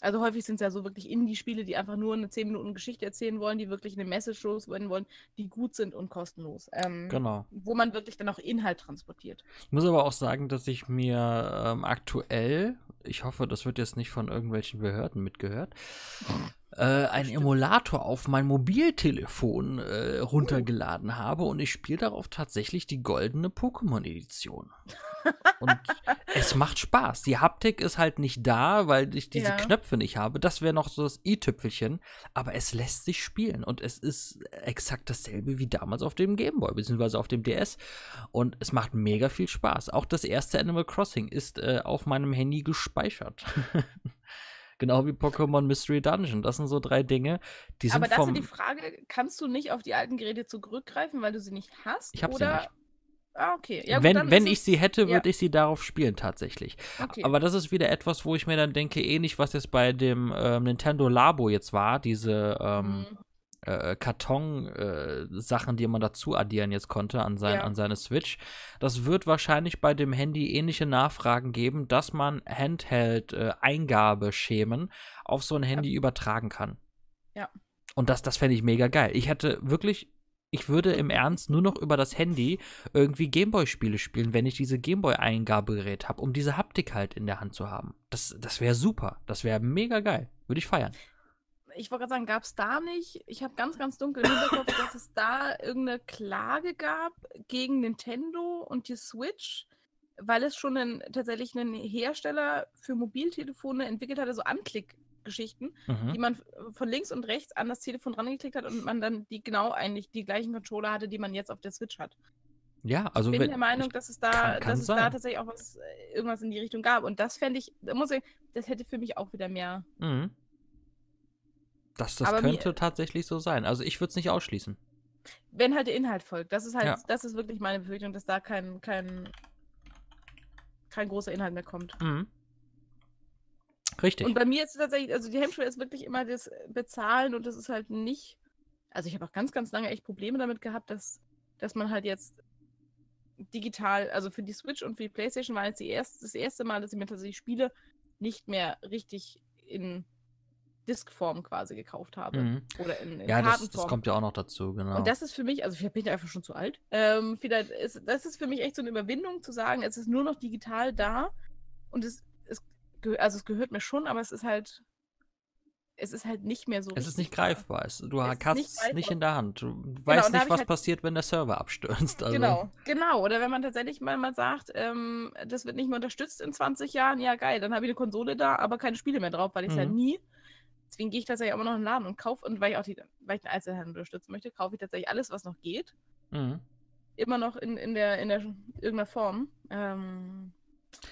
Also häufig sind es ja so wirklich Indie-Spiele, die einfach nur eine 10 Minuten Geschichte erzählen wollen, die wirklich eine Message loswerden wollen, die gut sind und kostenlos. Ähm, genau. Wo man wirklich dann auch Inhalt transportiert. Ich muss aber auch sagen, dass ich mir ähm, aktuell, ich hoffe, das wird jetzt nicht von irgendwelchen Behörden mitgehört, (laughs) äh, einen Emulator auf mein Mobiltelefon äh, uh. runtergeladen uh. habe und ich spiele darauf tatsächlich die goldene Pokémon-Edition. (laughs) Und es macht Spaß. Die Haptik ist halt nicht da, weil ich diese ja. Knöpfe nicht habe. Das wäre noch so das i-Tüpfelchen. Aber es lässt sich spielen. Und es ist exakt dasselbe wie damals auf dem Game Boy, beziehungsweise auf dem DS. Und es macht mega viel Spaß. Auch das erste Animal Crossing ist äh, auf meinem Handy gespeichert. (laughs) Genau wie Pokémon Mystery Dungeon. Das sind so drei Dinge, die sind. Aber das ist die Frage: Kannst du nicht auf die alten Geräte zurückgreifen, weil du sie nicht hast? Ich habe sie nicht. Ah, okay. Ja, gut, wenn wenn ich sie hätte, würde ja. ich sie darauf spielen tatsächlich. Okay. Aber das ist wieder etwas, wo ich mir dann denke, ähnlich eh was jetzt bei dem äh, Nintendo Labo jetzt war, diese ähm, mhm. äh, Karton-Sachen, äh, die man dazu addieren jetzt konnte an, sein, ja. an seine Switch. Das wird wahrscheinlich bei dem Handy ähnliche Nachfragen geben, dass man Handheld-Eingabeschemen äh, auf so ein Handy übertragen kann. Ja. Und das, das fände ich mega geil. Ich hätte wirklich ich würde im Ernst nur noch über das Handy irgendwie Gameboy-Spiele spielen, wenn ich diese Gameboy-Eingabegerät habe, um diese Haptik halt in der Hand zu haben. Das, das wäre super. Das wäre mega geil. Würde ich feiern. Ich wollte gerade sagen, gab es da nicht, ich habe ganz, ganz dunkel im Hinterkopf, dass es da irgendeine Klage gab gegen Nintendo und die Switch, weil es schon einen, tatsächlich einen Hersteller für Mobiltelefone entwickelt hatte, so Anklick Geschichten, mhm. die man von links und rechts an das Telefon rangeklickt hat und man dann die genau eigentlich die gleichen Controller hatte, die man jetzt auf der Switch hat. Ja, also ich bin wenn, der Meinung, dass es da, kann, kann dass es da tatsächlich auch was, äh, irgendwas in die Richtung gab. Und das fände ich, muss ich, das hätte für mich auch wieder mehr. Mhm. Das, das könnte mir, tatsächlich so sein. Also ich würde es nicht ausschließen. Wenn halt der Inhalt folgt. Das ist halt, ja. das ist wirklich meine Befürchtung, dass da kein, kein, kein großer Inhalt mehr kommt. Mhm. Richtig. Und bei mir ist tatsächlich, also die Hemmschwelle ist wirklich immer das Bezahlen und das ist halt nicht. Also ich habe auch ganz, ganz lange echt Probleme damit gehabt, dass, dass man halt jetzt digital, also für die Switch und für die PlayStation war jetzt die erst, das erste Mal, dass ich mir tatsächlich Spiele nicht mehr richtig in Diskform quasi gekauft habe. Mhm. Oder in, in ja, Kartenform. Das, das kommt ja auch noch dazu, genau. Und das ist für mich, also ich bin ja einfach schon zu alt, ähm, vielleicht ist, das ist für mich echt so eine Überwindung zu sagen, es ist nur noch digital da und es also es gehört mir schon, aber es ist halt, es ist halt nicht mehr so. Es ist nicht greifbar. Es, du es hast es nicht, in der Hand. Du genau, weißt nicht, was halt passiert, wenn der Server abstürzt. Also. Genau, genau. Oder wenn man tatsächlich mal, mal sagt, ähm, das wird nicht mehr unterstützt in 20 Jahren, ja geil, dann habe ich eine Konsole da, aber keine Spiele mehr drauf, weil ich es halt mhm. halt nie. Deswegen gehe ich tatsächlich immer noch in den Laden und kaufe, und weil ich auch die, weil ich den Einzelhandel unterstützen möchte, kaufe ich tatsächlich alles, was noch geht. Mhm. Immer noch in, in, der, in der irgendeiner Form. Ähm,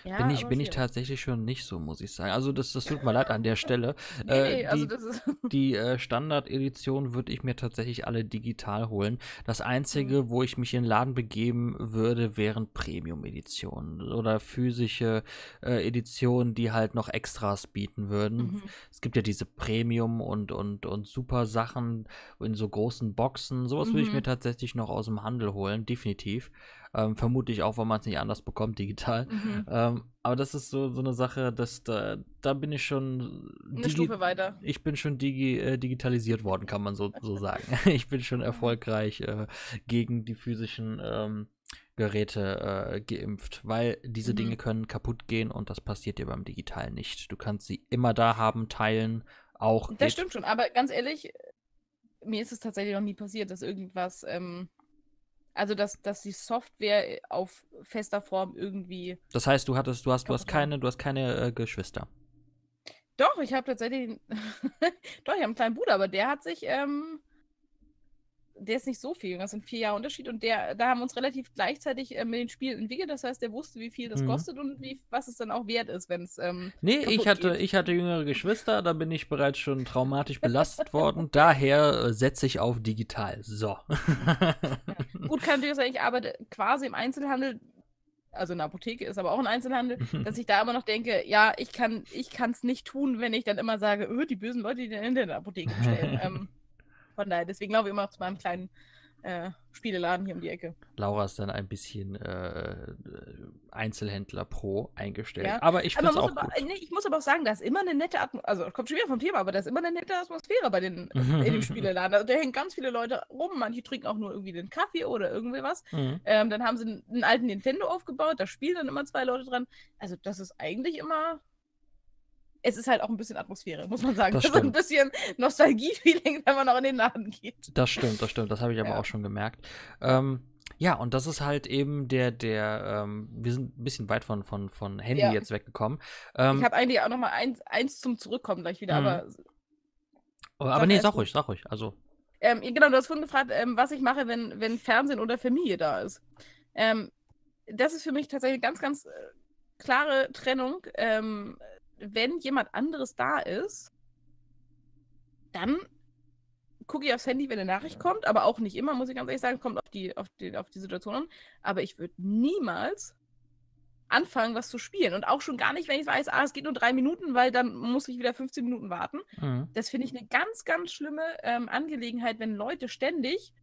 ja, bin ich, bin ich tatsächlich schon nicht so, muss ich sagen. Also das, das tut mir leid an der Stelle. (laughs) nee, äh, also die also (laughs) die äh, Standard-Edition würde ich mir tatsächlich alle digital holen. Das Einzige, mhm. wo ich mich in den Laden begeben würde, wären Premium-Editionen oder physische äh, Editionen, die halt noch Extras bieten würden. Mhm. Es gibt ja diese Premium- und, und, und super Sachen in so großen Boxen. Sowas mhm. würde ich mir mhm. tatsächlich noch aus dem Handel holen, definitiv. Ähm, vermutlich auch, weil man es nicht anders bekommt, digital. Mhm. Ähm, aber das ist so, so eine Sache, dass da, da bin ich schon. Eine Stufe weiter. Ich bin schon digi äh, digitalisiert worden, kann man so, (laughs) so sagen. (laughs) ich bin schon mhm. erfolgreich äh, gegen die physischen. Ähm, Geräte äh, geimpft, weil diese mhm. Dinge können kaputt gehen und das passiert dir beim Digitalen nicht. Du kannst sie immer da haben, teilen, auch. Das stimmt schon, aber ganz ehrlich, mir ist es tatsächlich noch nie passiert, dass irgendwas ähm, also, dass, dass die Software äh, auf fester Form irgendwie. Das heißt, du hattest, du hast, du hast keine, du hast keine äh, Geschwister. Doch, ich habe tatsächlich. (laughs) Doch, ich habe einen kleinen Bruder, aber der hat sich ähm, der ist nicht so viel, das sind vier Jahre Unterschied und der, da haben wir uns relativ gleichzeitig äh, mit den Spielen entwickelt. Das heißt, der wusste, wie viel das mhm. kostet und wie, was es dann auch wert ist, wenn es. Ähm, nee, ich hatte, geht. ich hatte jüngere Geschwister, da bin ich bereits schon traumatisch belastet worden. Daher äh, setze ich auf digital. So. ja. Gut, kann natürlich sein, ich arbeite quasi im Einzelhandel. Also in der Apotheke ist aber auch ein Einzelhandel, mhm. dass ich da immer noch denke, ja, ich kann, ich es nicht tun, wenn ich dann immer sage, öh, die bösen Leute, die dann in der Apotheke stellen. (laughs) Ähm, von daher, deswegen laufe ich immer noch zu meinem kleinen äh, Spieleladen hier um die Ecke. Laura ist dann ein bisschen äh, Einzelhändler pro eingestellt. Ja. Aber ich finde es auch aber, gut. Nee, ich muss aber auch sagen, da ist immer eine nette Atmosphäre, also kommt schon wieder vom Thema, aber da ist immer eine nette Atmosphäre bei den (laughs) in dem Spieleladen. Also, da hängen ganz viele Leute rum, manche trinken auch nur irgendwie den Kaffee oder irgendwie was. Mhm. Ähm, dann haben sie einen, einen alten Nintendo aufgebaut, da spielen dann immer zwei Leute dran. Also das ist eigentlich immer es ist halt auch ein bisschen Atmosphäre, muss man sagen. Das, das (laughs) ist ein bisschen Nostalgie-Feeling, wenn man auch in den Laden geht. Das stimmt, das stimmt. Das habe ich aber ja. auch schon gemerkt. Ähm, ja, und das ist halt eben der, der, ähm, wir sind ein bisschen weit von, von, von Handy ja. jetzt weggekommen. Ähm, ich habe eigentlich auch noch mal eins, eins zum Zurückkommen gleich wieder, mhm. aber. Aber, aber nee, sag ruhig, sag ruhig. Also. Ähm, genau, du hast vorhin gefragt, ähm, was ich mache, wenn, wenn Fernsehen oder Familie da ist. Ähm, das ist für mich tatsächlich eine ganz, ganz äh, klare Trennung. Ähm, wenn jemand anderes da ist, dann gucke ich aufs Handy, wenn eine Nachricht kommt, aber auch nicht immer, muss ich ganz ehrlich sagen, kommt auf die, auf die, auf die Situation an. Aber ich würde niemals anfangen, was zu spielen. Und auch schon gar nicht, wenn ich weiß, ah, es geht nur drei Minuten, weil dann muss ich wieder 15 Minuten warten. Mhm. Das finde ich eine ganz, ganz schlimme ähm, Angelegenheit, wenn Leute ständig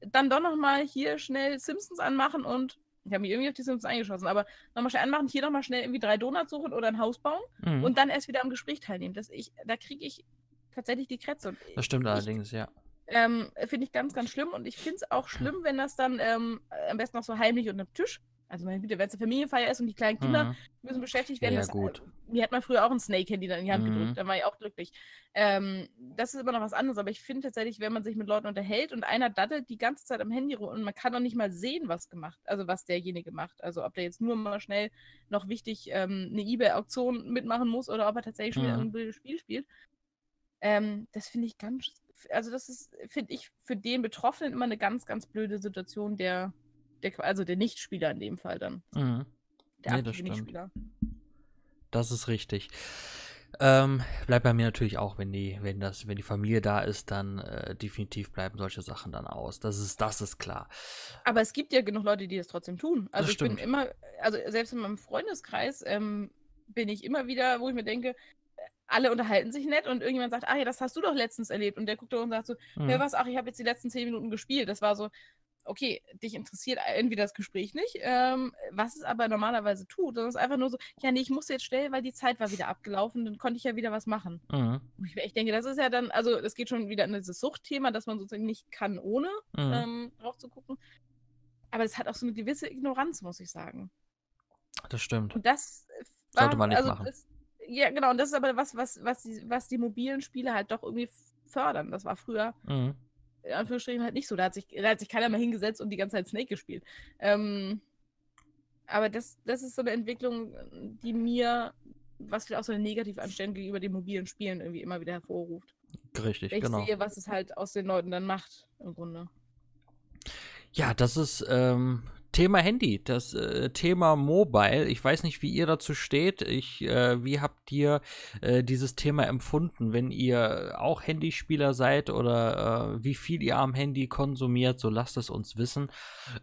dann doch nochmal hier schnell Simpsons anmachen und ich habe mich irgendwie auf die Simpsons eingeschossen, aber nochmal schnell anmachen, hier nochmal schnell irgendwie drei Donuts suchen oder ein Haus bauen mhm. und dann erst wieder am Gespräch teilnehmen. Das ich, da kriege ich tatsächlich die Krätze. Das stimmt ich, allerdings, ja. Ähm, finde ich ganz, ganz schlimm und ich finde es auch schlimm, wenn das dann ähm, am besten noch so heimlich unter dem Tisch also meine Güte, wenn es eine Familienfeier ist und die kleinen Kinder mhm. müssen beschäftigt werden, ja, das, äh, gut. mir hat man früher auch ein Snake-Handy dann in die Hand mhm. gedrückt, dann war ich auch glücklich. Ähm, das ist immer noch was anderes, aber ich finde tatsächlich, wenn man sich mit Leuten unterhält und einer daddelt die ganze Zeit am Handy rum und man kann doch nicht mal sehen, was gemacht, also was derjenige macht. Also ob der jetzt nur mal schnell noch wichtig ähm, eine Ebay-Auktion mitmachen muss oder ob er tatsächlich schon mhm. ein Spiel spielt. Ähm, das finde ich ganz, also das ist, finde ich, für den Betroffenen immer eine ganz, ganz blöde Situation, der der, also der Nichtspieler in dem Fall dann. Mhm. Der nee, das stimmt. Das ist richtig. Ähm, bleibt bei mir natürlich auch, wenn die, wenn das, wenn die Familie da ist, dann äh, definitiv bleiben solche Sachen dann aus. Das ist, das ist klar. Aber es gibt ja genug Leute, die das trotzdem tun. Also das ich stimmt. bin immer, also selbst in meinem Freundeskreis ähm, bin ich immer wieder, wo ich mir denke, alle unterhalten sich nett und irgendjemand sagt, ach ja, das hast du doch letztens erlebt. Und der guckt da und sagt so, mhm. hör was, ach, ich habe jetzt die letzten zehn Minuten gespielt. Das war so, okay, dich interessiert entweder das Gespräch nicht, ähm, was es aber normalerweise tut, sondern es ist einfach nur so, ja, nee, ich musste jetzt schnell, weil die Zeit war wieder abgelaufen, dann konnte ich ja wieder was machen. Mhm. Ich, denke, das ist ja dann, also es geht schon wieder in dieses Suchtthema, dass man sozusagen nicht kann, ohne mhm. ähm, drauf zu gucken. Aber es hat auch so eine gewisse Ignoranz, muss ich sagen. Das stimmt. Und das war, sollte man nicht also, machen. Das, ja, genau, und das ist aber was, was, was die, was die mobilen Spiele halt doch irgendwie fördern. Das war früher mhm in Anführungsstrichen halt nicht so. Da hat sich, da hat sich keiner mal hingesetzt und die ganze Zeit Snake gespielt. Ähm, aber das, das ist so eine Entwicklung, die mir, was vielleicht auch so eine negative Anstellung gegenüber den mobilen Spielen irgendwie immer wieder hervorruft. Richtig, ich genau. Ich sehe, was es halt aus den Leuten dann macht, im Grunde. Ja, das ist ähm, Thema Handy, das äh, Thema Mobile. Ich weiß nicht, wie ihr dazu steht. Ich, äh, wie habt ihr äh, dieses Thema empfunden, wenn ihr auch Handyspieler seid oder äh, wie viel ihr am Handy konsumiert? So lasst es uns wissen,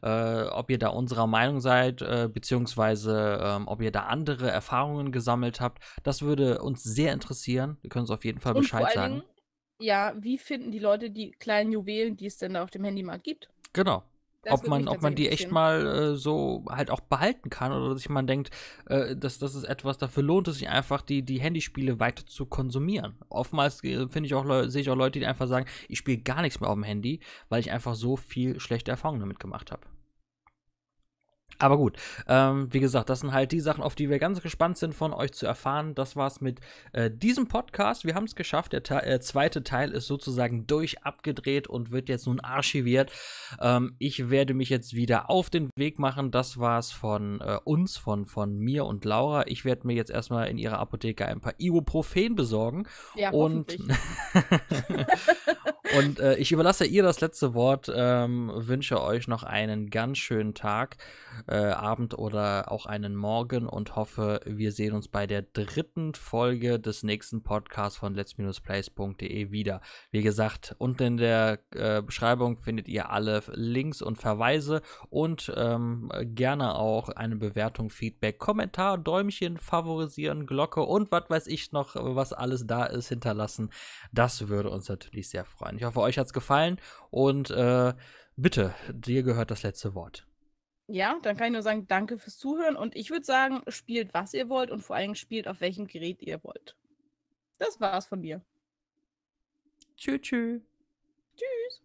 äh, ob ihr da unserer Meinung seid, äh, beziehungsweise ähm, ob ihr da andere Erfahrungen gesammelt habt. Das würde uns sehr interessieren. Wir können es auf jeden Fall Und Bescheid sagen. Dingen, ja, wie finden die Leute die kleinen Juwelen, die es denn da auf dem Handymarkt gibt? Genau ob man, ob man die echt mal äh, so halt auch behalten kann oder sich man denkt, äh, dass das ist etwas, dafür lohnt es sich einfach, die, die Handyspiele weiter zu konsumieren. Oftmals äh, finde ich auch sehe ich auch Leute, die einfach sagen, ich spiele gar nichts mehr auf dem Handy, weil ich einfach so viel schlechte Erfahrungen damit gemacht habe. Aber gut, ähm, wie gesagt, das sind halt die Sachen, auf die wir ganz gespannt sind, von euch zu erfahren. Das war's mit äh, diesem Podcast. Wir haben es geschafft. Der Te äh, zweite Teil ist sozusagen durch abgedreht und wird jetzt nun archiviert. Ähm, ich werde mich jetzt wieder auf den Weg machen. Das war's von äh, uns, von, von mir und Laura. Ich werde mir jetzt erstmal in ihrer Apotheke ein paar Ibuprofen besorgen. Ja, und, (laughs) (laughs) Und äh, ich überlasse ihr das letzte Wort. Ähm, wünsche euch noch einen ganz schönen Tag, äh, Abend oder auch einen Morgen und hoffe, wir sehen uns bei der dritten Folge des nächsten Podcasts von let's-plays.de wieder. Wie gesagt, unten in der äh, Beschreibung findet ihr alle Links und Verweise und ähm, gerne auch eine Bewertung, Feedback, Kommentar, Däumchen, Favorisieren, Glocke und was weiß ich noch, was alles da ist, hinterlassen. Das würde uns natürlich sehr freuen. Ich ich hoffe, euch hat es gefallen und äh, bitte, dir gehört das letzte Wort. Ja, dann kann ich nur sagen, danke fürs Zuhören und ich würde sagen, spielt, was ihr wollt und vor allem spielt, auf welchem Gerät ihr wollt. Das war's von mir. Tschüss. Tschüss. Tschüss.